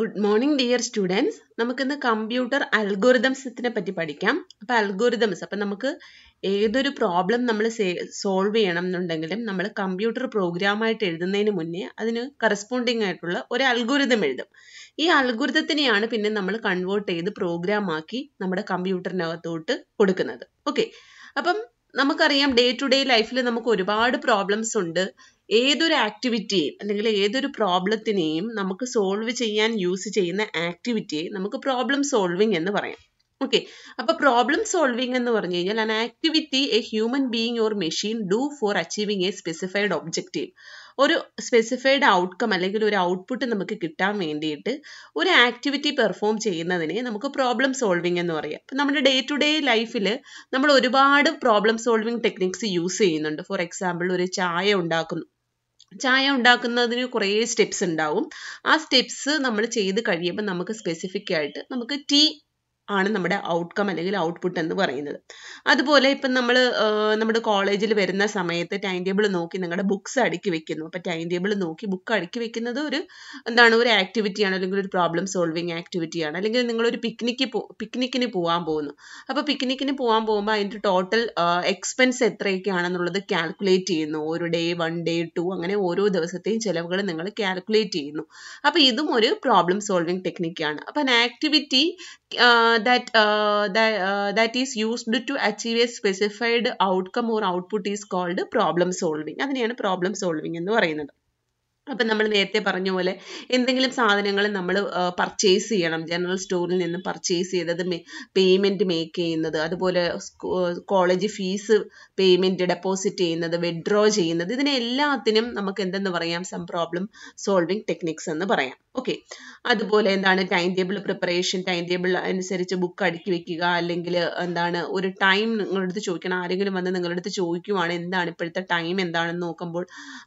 Good morning dear students നമുക്കിന്ന് computer അൽഗോരിതംസിനെ പറ്റി പഠിക്കാം അപ്പോൾ അൽഗോരിതംസ് അപ്പൊ നമുക്ക് ഏതൊരു പ്രോബ്ലം നമ്മൾ സോൾവ് ചെയ്യണം എന്നുണ്ടെങ്കിലും നമ്മൾ കമ്പ്യൂട്ടർ പ്രോഗ്രാമായിട്ട് എഴുതുന്നതിന് മുന്നേ അതിന് കറസ്പോണ്ടിങ് ആയിട്ടുള്ള ഒരു അൽഗോരിതം എഴുതും ഈ അൽഗോരിതത്തിനെയാണ് പിന്നെ നമ്മൾ കൺവേർട്ട് ചെയ്ത് പ്രോഗ്രാം ആക്കി നമ്മുടെ കമ്പ്യൂട്ടറിനകത്തോട്ട് കൊടുക്കുന്നത് ഓക്കെ അപ്പം നമുക്കറിയാം ഡേ ടു ഡേ ലൈഫിൽ നമുക്ക് ഒരുപാട് പ്രോബ്ലംസ് ഉണ്ട് ഏതൊരു ആക്ടിവിറ്റിയെയും അല്ലെങ്കിൽ ഏതൊരു പ്രോബ്ലത്തിനെയും നമുക്ക് സോൾവ് ചെയ്യാൻ യൂസ് ചെയ്യുന്ന ആക്ടിവിറ്റിയെ നമുക്ക് പ്രോബ്ലം സോൾവിങ് എന്ന് പറയാം ഓക്കെ അപ്പോൾ പ്രോബ്ലം സോൾവിങ് എന്ന് പറഞ്ഞു കഴിഞ്ഞാൽ an activity a human being or machine do for achieving a specified objective ഒരു സ്പെസിഫൈഡ് ഔട്ട്കം അല്ലെങ്കിൽ ഒരു ഔട്ട്പുട്ട് നമുക്ക് കിട്ടാൻ വേണ്ടിയിട്ട് ഒരു ആക്ടിവിറ്റി പെർഫോം ചെയ്യുന്നതിനെ നമുക്ക് പ്രോബ്ലം സോൾവിങ് എന്ന് പറയാം അപ്പം നമ്മുടെ ഡേ ടു ഡേ ലൈഫിൽ നമ്മൾ ഒരുപാട് പ്രോബ്ലം സോൾവിങ് ടെക്നിക്സ് യൂസ് ചെയ്യുന്നുണ്ട് ഫോർ എക്സാമ്പിൾ ഒരു ചായ ഉണ്ടാക്കുന്നു ചായ ഉണ്ടാക്കുന്നതിന് കുറേ സ്റ്റെപ്സ് ഉണ്ടാവും ആ സ്റ്റെപ്സ് നമ്മൾ ചെയ്ത് കഴിയുമ്പോൾ നമുക്ക് സ്പെസിഫിക് ആയിട്ട് നമുക്ക് ടീ ആണ് നമ്മുടെ ഔട്ട്കം അല്ലെങ്കിൽ ഔട്ട്പുട്ട് എന്ന് പറയുന്നത് അതുപോലെ ഇപ്പം നമ്മൾ നമ്മുടെ കോളേജിൽ വരുന്ന സമയത്ത് ടൈം ടേബിൾ നോക്കി നിങ്ങളുടെ ബുക്ക്സ് അടുക്കി വെക്കുന്നു അപ്പം ടൈം ടേബിൾ നോക്കി ബുക്ക് അടുക്കി വെക്കുന്നത് ഒരു എന്താണ് ഒരു ആക്ടിവിറ്റിയാണ് അല്ലെങ്കിൽ ഒരു പ്രോബ്ലം സോൾവിങ് ആക്ടിവിറ്റിയാണ് അല്ലെങ്കിൽ നിങ്ങളൊരു പിക്നിക്ക് പിക്നിക്കിന് പോകാൻ പോകുന്നു അപ്പോൾ പിക്നിക്കിന് പോകാൻ പോകുമ്പോൾ അതിൻ്റെ ടോട്ടൽ എക്സ്പെൻസ് എത്രയൊക്കെയാണെന്നുള്ളത് കാൽക്കുലേറ്റ് ചെയ്യുന്നു ഓരോ ഡേ വൺ ഡേ ടു അങ്ങനെ ഓരോ ദിവസത്തെയും ചിലവുകൾ നിങ്ങൾ കാൽക്കുലേറ്റ് ചെയ്യുന്നു അപ്പോൾ ഇതും ഒരു പ്രോബ്ലം സോൾവിങ് ടെക്നിക്കാണ് അപ്പം activity uh, that uh, that uh, that is used to achieve a specified outcome or output is called problem solving അതിനെയാണ് problem solving എന്ന് പറയുന്നത് അപ്പം നമ്മൾ നേരത്തെ പറഞ്ഞ പോലെ എന്തെങ്കിലും സാധനങ്ങൾ നമ്മൾ പർച്ചേസ് ചെയ്യണം ജനറൽ സ്റ്റോറിൽ നിന്ന് പർച്ചേസ് ചെയ്തത് പേയ്മെൻറ്റ് മേക്ക് ചെയ്യുന്നത് അതുപോലെ കോളേജ് ഫീസ് പേയ്മെൻറ്റ് ഡെപ്പോസിറ്റ് ചെയ്യുന്നത് വിഡ്രോ ചെയ്യുന്നത് ഇതിനെ എല്ലാത്തിനും നമുക്ക് എന്തെന്ന് പറയാം സം പ്രോബ്ലം സോൾവിങ് ടെക്നിക്സ് എന്ന് പറയാം ഓക്കെ അതുപോലെ എന്താണ് time table preparation time table അനുസരിച്ച് ബുക്ക് അടുക്കി വെക്കുക അല്ലെങ്കിൽ എന്താണ് ഒരു ടൈം നിങ്ങളുടെ അടുത്ത് ചോദിക്കണം ആരെങ്കിലും വന്ന് നിങ്ങളുടെ അടുത്ത് ചോദിക്കുവാണ് എന്താണ് ഇപ്പോഴത്തെ ടൈം എന്താണെന്ന് നോക്കുമ്പോൾ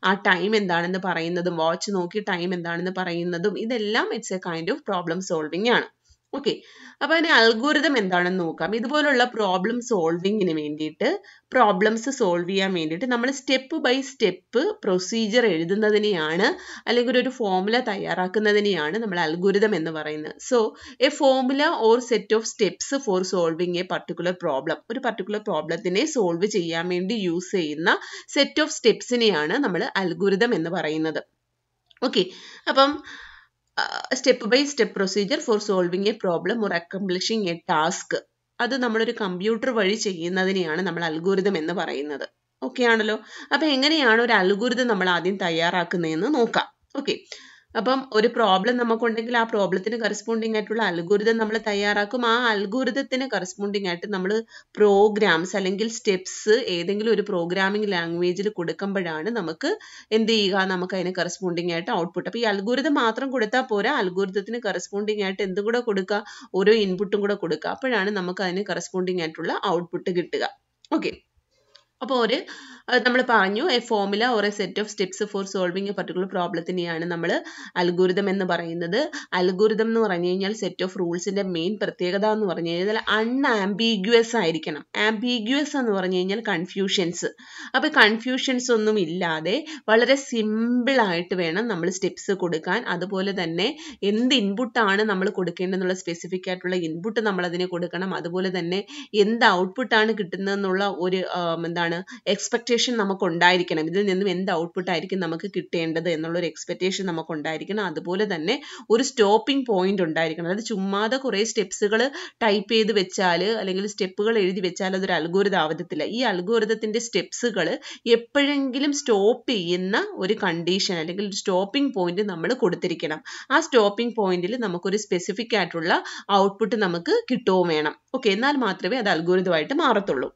ആ ടൈം എന്താണെന്ന് പറയുന്നത് പറയുന്നതും വാച്ച് നോക്കി ടൈം എന്താണെന്ന് പറയുന്നതും ഇതെല്ലാം it's a kind of problem solving ആണ് ഓക്കെ അപ്പൊ അതിന് അൽഗോരിതം എന്താണെന്ന് നോക്കാം ഇതുപോലുള്ള പ്രോബ്ലം സോൾവിങ്ങിന് വേണ്ടിയിട്ട് പ്രോബ്ലംസ് സോൾവ് ചെയ്യാൻ വേണ്ടിയിട്ട് നമ്മൾ സ്റ്റെപ്പ് ബൈ സ്റ്റെപ്പ് പ്രൊസീജിയർ എഴുതുന്നതിനെയാണ് അല്ലെങ്കിൽ ഒരു ഫോമുല തയ്യാറാക്കുന്നതിനെയാണ് നമ്മൾ അൽഗോരിതം എന്ന് പറയുന്നത് so a formula or set of steps for solving a particular problem ഒരു പർട്ടിക്കുലർ പ്രോബ്ലത്തിനെ സോൾവ് ചെയ്യാൻ വേണ്ടി യൂസ് ചെയ്യുന്ന സെറ്റ് ഓഫ് സ്റ്റെപ്സിനെയാണ് നമ്മൾ അൽഗോരിതം എന്ന് പറയുന്നത് ഓക്കെ അപ്പം step by step procedure for solving a problem or accomplishing a task അത് നമ്മളൊരു കമ്പ്യൂട്ടർ വഴി ചെയ്യുന്നതിനെയാണ് നമ്മൾ അൽഗോരിതം എന്ന് പറയുന്നത് ഓക്കെ ആണല്ലോ അപ്പൊ എങ്ങനെയാണ് ഒരു അൽഗോരിതം നമ്മൾ ആദ്യം തയ്യാറാക്കുന്നതെന്ന് നോക്കാം ഓക്കെ അപ്പം ഒരു പ്രോബ്ലം നമുക്കുണ്ടെങ്കിൽ ആ പ്രോബ്ലത്തിന് കറസ്പോണ്ടിങ് ആയിട്ടുള്ള അൽഗുരുതം നമ്മൾ തയ്യാറാക്കും ആ അൽഗുരുതത്തിന് കറസ്പോണ്ടിങ് ആയിട്ട് നമ്മൾ പ്രോഗ്രാംസ് അല്ലെങ്കിൽ സ്റ്റെപ്സ് ഏതെങ്കിലും ഒരു പ്രോഗ്രാമിംഗ് ലാംഗ്വേജിൽ കൊടുക്കുമ്പോഴാണ് നമുക്ക് എന്ത് ചെയ്യുക നമുക്ക് അതിന് കറസ്പോണ്ടിങ് ആയിട്ട് ഔട്ട്പുട്ട് അപ്പോൾ ഈ അൽഗുരുതം മാത്രം കൊടുത്താൽ പോരാ അൽഗുരുതത്തിന് കറസ്പോണ്ടിങ് ആയിട്ട് എന്തും കൂടെ കൊടുക്കുക ഓരോ ഇൻപുട്ടും കൂടെ കൊടുക്കുക അപ്പോഴാണ് നമുക്ക് അതിന് കറസ്പോണ്ടിങ് ആയിട്ടുള്ള ഔട്ട്പുട്ട് കിട്ടുക ഓക്കെ അപ്പോൾ ഒരു നമ്മൾ പറഞ്ഞു a formula or a set of steps for solving a particular പ്രോബ്ലത്തിനെയാണ് നമ്മൾ അൽഗുരിതം എന്ന് പറയുന്നത് അൽഗുരിതം എന്ന് പറഞ്ഞു കഴിഞ്ഞാൽ സെറ്റ് ഓഫ് റൂൾസിൻ്റെ മെയിൻ പ്രത്യേകത എന്ന് പറഞ്ഞു കഴിഞ്ഞാൽ അൺആംബിഗ്യുവസ് ആയിരിക്കണം ആംബിഗ്യുവസ് എന്ന് പറഞ്ഞു കഴിഞ്ഞാൽ കൺഫ്യൂഷൻസ് അപ്പോൾ കൺഫ്യൂഷൻസ് ഒന്നും ഇല്ലാതെ വളരെ സിമ്പിളായിട്ട് വേണം നമ്മൾ സ്റ്റെപ്സ് കൊടുക്കാൻ അതുപോലെ തന്നെ എന്ത് ഇൻപുട്ടാണ് നമ്മൾ കൊടുക്കേണ്ടതെന്നുള്ള സ്പെസിഫിക് ആയിട്ടുള്ള ഇൻപുട്ട് നമ്മൾ അതിന് കൊടുക്കണം അതുപോലെ തന്നെ എന്ത് ഔട്ട്പുട്ടാണ് കിട്ടുന്നതെന്നുള്ള ഒരു എന്താണ് എന്താണ് എക്സ്പെക്റ്റേഷൻ നമുക്ക് ഉണ്ടായിരിക്കണം ഇതിൽ നിന്നും എന്ത് ഔട്ട്പുട്ട് ആയിരിക്കും നമുക്ക് കിട്ടേണ്ടത് എന്നുള്ളൊരു എക്സ്പെക്റ്റേഷൻ നമുക്ക് ഉണ്ടായിരിക്കണം അതുപോലെ തന്നെ ഒരു സ്റ്റോപ്പിംഗ് പോയിന്റ് ഉണ്ടായിരിക്കണം അതായത് ചുമ്മാതെ കുറേ സ്റ്റെപ്സുകൾ ടൈപ്പ് ചെയ്ത് വെച്ചാൽ അല്ലെങ്കിൽ സ്റ്റെപ്പുകൾ എഴുതി വെച്ചാൽ അതൊരു അൽഗോരിതം ആവത്തില്ല ഈ അൽഗോരിതത്തിന്റെ സ്റ്റെപ്സുകൾ എപ്പോഴെങ്കിലും സ്റ്റോപ്പ് ചെയ്യുന്ന ഒരു കണ്ടീഷൻ അല്ലെങ്കിൽ ഒരു സ്റ്റോപ്പിംഗ് പോയിന്റ് നമ്മൾ കൊടുത്തിരിക്കണം ആ സ്റ്റോപ്പിംഗ് പോയിന്റിൽ നമുക്കൊരു സ്പെസിഫിക് ആയിട്ടുള്ള ഔട്ട്പുട്ട് നമുക്ക് കിട്ടുകയും വേണം ഓക്കെ എന്നാൽ മാത്രമേ അത് അൽഗോരിതമായിട്ട് മാറത്തുള്ളൂ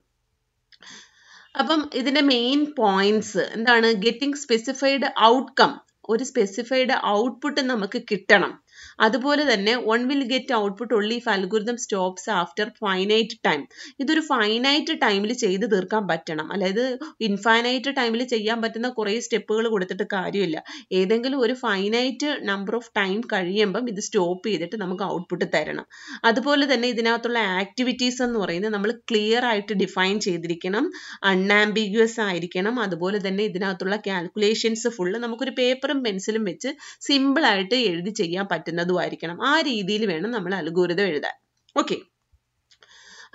അപ്പം ഇതിന്റെ മെയിൻ പോയിന്റ്സ് എന്താണ് ഗെറ്റിംഗ് സ്പെസിഫൈഡ് ഔട്ട്കം ഒരു സ്പെസിഫൈഡ് ഔട്ട്പുട്ട് നമുക്ക് കിട്ടണം അതുപോലെ തന്നെ one will get output only if algorithm stops after finite time ഇതൊരു ഫൈനൈറ്റ് ടൈമിൽ ചെയ്ത് തീർക്കാൻ പറ്റണം അതായത് ഇൻഫൈനൈറ്റ് ടൈമിൽ ചെയ്യാൻ പറ്റുന്ന കുറേ സ്റ്റെപ്പുകൾ കൊടുത്തിട്ട് കാര്യമില്ല ഏതെങ്കിലും ഒരു ഫൈനൈറ്റ് നമ്പർ ഓഫ് ടൈം കഴിയുമ്പം ഇത് സ്റ്റോപ്പ് ചെയ്തിട്ട് നമുക്ക് ഔട്ട്പുട്ട് തരണം അതുപോലെ തന്നെ ഇതിനകത്തുള്ള ആക്ടിവിറ്റീസ് എന്ന് പറയുന്നത് നമ്മൾ ക്ലിയർ ആയിട്ട് ഡിഫൈൻ ചെയ്തിരിക്കണം അൺആംബിഗ്യുവസ് ആയിരിക്കണം അതുപോലെ തന്നെ ഇതിനകത്തുള്ള കാൽക്കുലേഷൻസ് ഫുള്ള് നമുക്കൊരു പേപ്പറും പെൻസിലും വെച്ച് സിമ്പിളായിട്ട് എഴുതി ചെയ്യാൻ പറ്റുന്നത് അതുമായിരിക്കണം ആ രീതിയിൽ വേണം നമ്മൾ അൽഗോരിതം എഴുതാൻ ഓക്കെ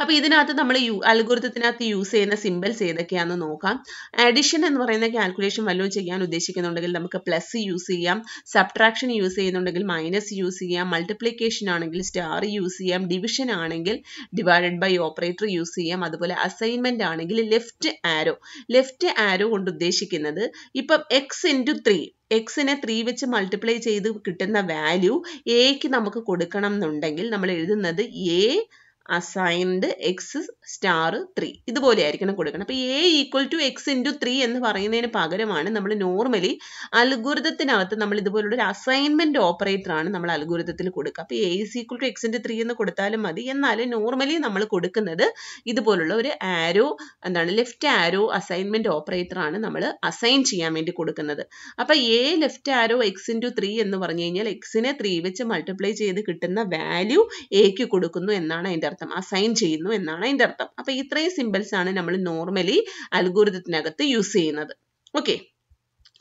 അപ്പോൾ ഇതിനകത്ത് നമ്മൾ യു അൽഗുരുത്തത്തിനകത്ത് യൂസ് ചെയ്യുന്ന സിമ്പിൾസ് ഏതൊക്കെയാണെന്ന് നോക്കാം അഡിഷൻ എന്ന് പറയുന്ന കാൽക്കുലേഷൻ വല്ലതും ചെയ്യാൻ ഉദ്ദേശിക്കുന്നുണ്ടെങ്കിൽ നമുക്ക് പ്ലസ് യൂസ് ചെയ്യാം സബ്ട്രാക്ഷൻ യൂസ് ചെയ്യുന്നുണ്ടെങ്കിൽ മൈനസ് യൂസ് ചെയ്യാം മൾട്ടിപ്ലിക്കേഷൻ ആണെങ്കിൽ സ്റ്റാർ യൂസ് ചെയ്യാം ഡിവിഷൻ ആണെങ്കിൽ ഡിവൈഡഡ് ബൈ ഓപ്പറേറ്റർ യൂസ് ചെയ്യാം അതുപോലെ അസൈൻമെന്റ് ആണെങ്കിൽ ലെഫ്റ്റ് ആരോ ലെഫ്റ്റ് ആരോ കൊണ്ട് ഉദ്ദേശിക്കുന്നത് ഇപ്പം എക്സ് ഇൻറ്റു ത്രീ എക്സിനെ ത്രീ വെച്ച് മൾട്ടിപ്ലൈ ചെയ്ത് കിട്ടുന്ന വാല്യൂ എക്ക് നമുക്ക് കൊടുക്കണം എന്നുണ്ടെങ്കിൽ നമ്മൾ എഴുതുന്നത് A assigned X star three ഇതുപോലെ ആയിരിക്കണം കൊടുക്കണം അപ്പോൾ A equal to X into three എന്ന് പറയുന്നതിന് പകരമാണ് നമ്മൾ നോർമലി അൽഗുരുതത്തിനകത്ത് നമ്മൾ ഇതുപോലുള്ള ഒരു അസൈൻമെൻറ്റ് ഓപ്പറേറ്ററാണ് നമ്മൾ അൽഗുരുതത്തിൽ കൊടുക്കുക അപ്പോൾ A is equal to into three എന്ന് കൊടുത്താലും മതി എന്നാൽ നോർമലി നമ്മൾ കൊടുക്കുന്നത് ഇതുപോലുള്ള ഒരു ആരോ എന്താണ് ലെഫ്റ്റ് ആരോ അസൈൻമെൻറ്റ് ഓപ്പറേറ്ററാണ് നമ്മൾ അസൈൻ ചെയ്യാൻ വേണ്ടി കൊടുക്കുന്നത് അപ്പോൾ A left arrow X into three എന്ന് പറഞ്ഞു കഴിഞ്ഞാൽ എക്സിനെ ത്രീ വെച്ച് മൾട്ടിപ്ലൈ ചെയ്ത് കിട്ടുന്ന വാല്യൂ എക്ക് കൊടുക്കുന്നു എന്നാണ് അതിൻ്റെ അർത്ഥം അസൈൻ ചെയ്യുന്നു എന്നാണ് അതിൻ്റെ അർത്ഥം അപ്പോൾ ഇത്രയും സിമ്പിൾസ് ആണ് നമ്മൾ നോർമലി അൽഗോരിതത്തിനകത്ത് യൂസ് ചെയ്യുന്നത് ഓക്കെ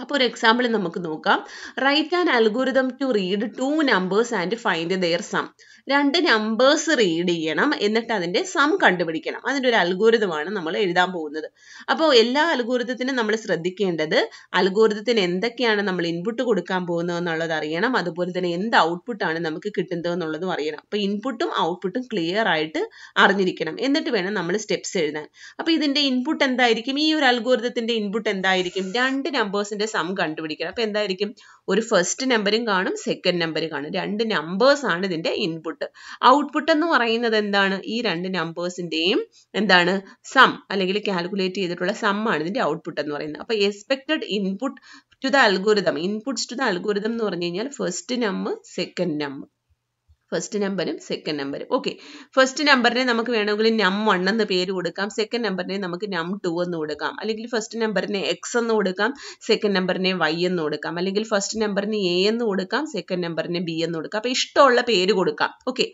അപ്പോൾ ഒരു എക്സാമ്പിൾ നമുക്ക് നോക്കാം write and algorithm to read two numbers and find their sum രണ്ട് നമ്പേഴ്സ് റീഡ് ചെയ്യണം എന്നിട്ട് അതിൻ്റെ സം കണ്ടുപിടിക്കണം അതിൻ്റെ ഒരു അൽഗോരിതമാണ് നമ്മൾ എഴുതാൻ പോകുന്നത് അപ്പോൾ എല്ലാ അൽഗോരിതത്തിനും നമ്മൾ ശ്രദ്ധിക്കേണ്ടത് അൽഗോരിതത്തിന് എന്തൊക്കെയാണ് നമ്മൾ ഇൻപുട്ട് കൊടുക്കാൻ പോകുന്നത് എന്നുള്ളത് അറിയണം അതുപോലെ തന്നെ എന്ത് ഔട്ട്പുട്ടാണ് നമുക്ക് കിട്ടുന്നത് എന്നുള്ളതും അറിയണം അപ്പോൾ ഇൻപുട്ടും ഔട്ട്പുട്ടും ക്ലിയർ ആയിട്ട് അറിഞ്ഞിരിക്കണം എന്നിട്ട് വേണം നമ്മൾ സ്റ്റെപ്സ് എഴുതാൻ അപ്പോൾ ഇതിൻ്റെ ഇൻപുട്ട് എന്തായിരിക്കും ഈ ഒരു അൽഗോരിതത്തിൻ്റെ ഇൻപുട്ട് എന്തായിരിക്കും രണ്ട് നമ്പേഴ്സിൻ്റെ സം കണ്ടുപിടിക്കണം അപ്പോൾ എന്തായിരിക്കും ഒരു ഫസ്റ്റ് നമ്പറും കാണും സെക്കൻഡ് നമ്പർ കാണും രണ്ട് നമ്പേഴ്സാണ് ഇതിൻ്റെ ഇൻപുട്ട് ഔട്ട്പുട്ട് ഔട്ട്പുട്ട് എന്ന് പറയുന്നത് എന്താണ് ഈ രണ്ട് നമ്പേഴ്സിൻ്റെയും എന്താണ് സം അല്ലെങ്കിൽ കാൽക്കുലേറ്റ് ചെയ്തിട്ടുള്ള സം ആണ് ഇതിൻ്റെ ഔട്ട്പുട്ട് എന്ന് പറയുന്നത് അപ്പോൾ expected input to the algorithm inputs to the algorithm എന്ന് പറഞ്ഞു കഴിഞ്ഞാൽ first number second number first നമ്പറും സെക്കൻഡ് നമ്പറും ഓക്കെ ഫസ്റ്റ് നമ്പറിനെ നമുക്ക് വേണമെങ്കിൽ നം വൺ എന്ന് പേര് കൊടുക്കാം സെക്കൻഡ് നമ്പറിനെ നമുക്ക് നം ടു എന്ന് കൊടുക്കാം അല്ലെങ്കിൽ ഫസ്റ്റ് നമ്പറിനെ എക്സ് എന്ന് കൊടുക്കാം സെക്കൻഡ് നമ്പറിനെ വൈ എന്ന് കൊടുക്കാം അല്ലെങ്കിൽ ഫസ്റ്റ് നമ്പറിന് എ എന്ന് കൊടുക്കാം സെക്കൻഡ് നമ്പറിന് ബി എന്ന് കൊടുക്കാം അപ്പോൾ ഇഷ്ടമുള്ള പേര് കൊടുക്കാം ഓക്കെ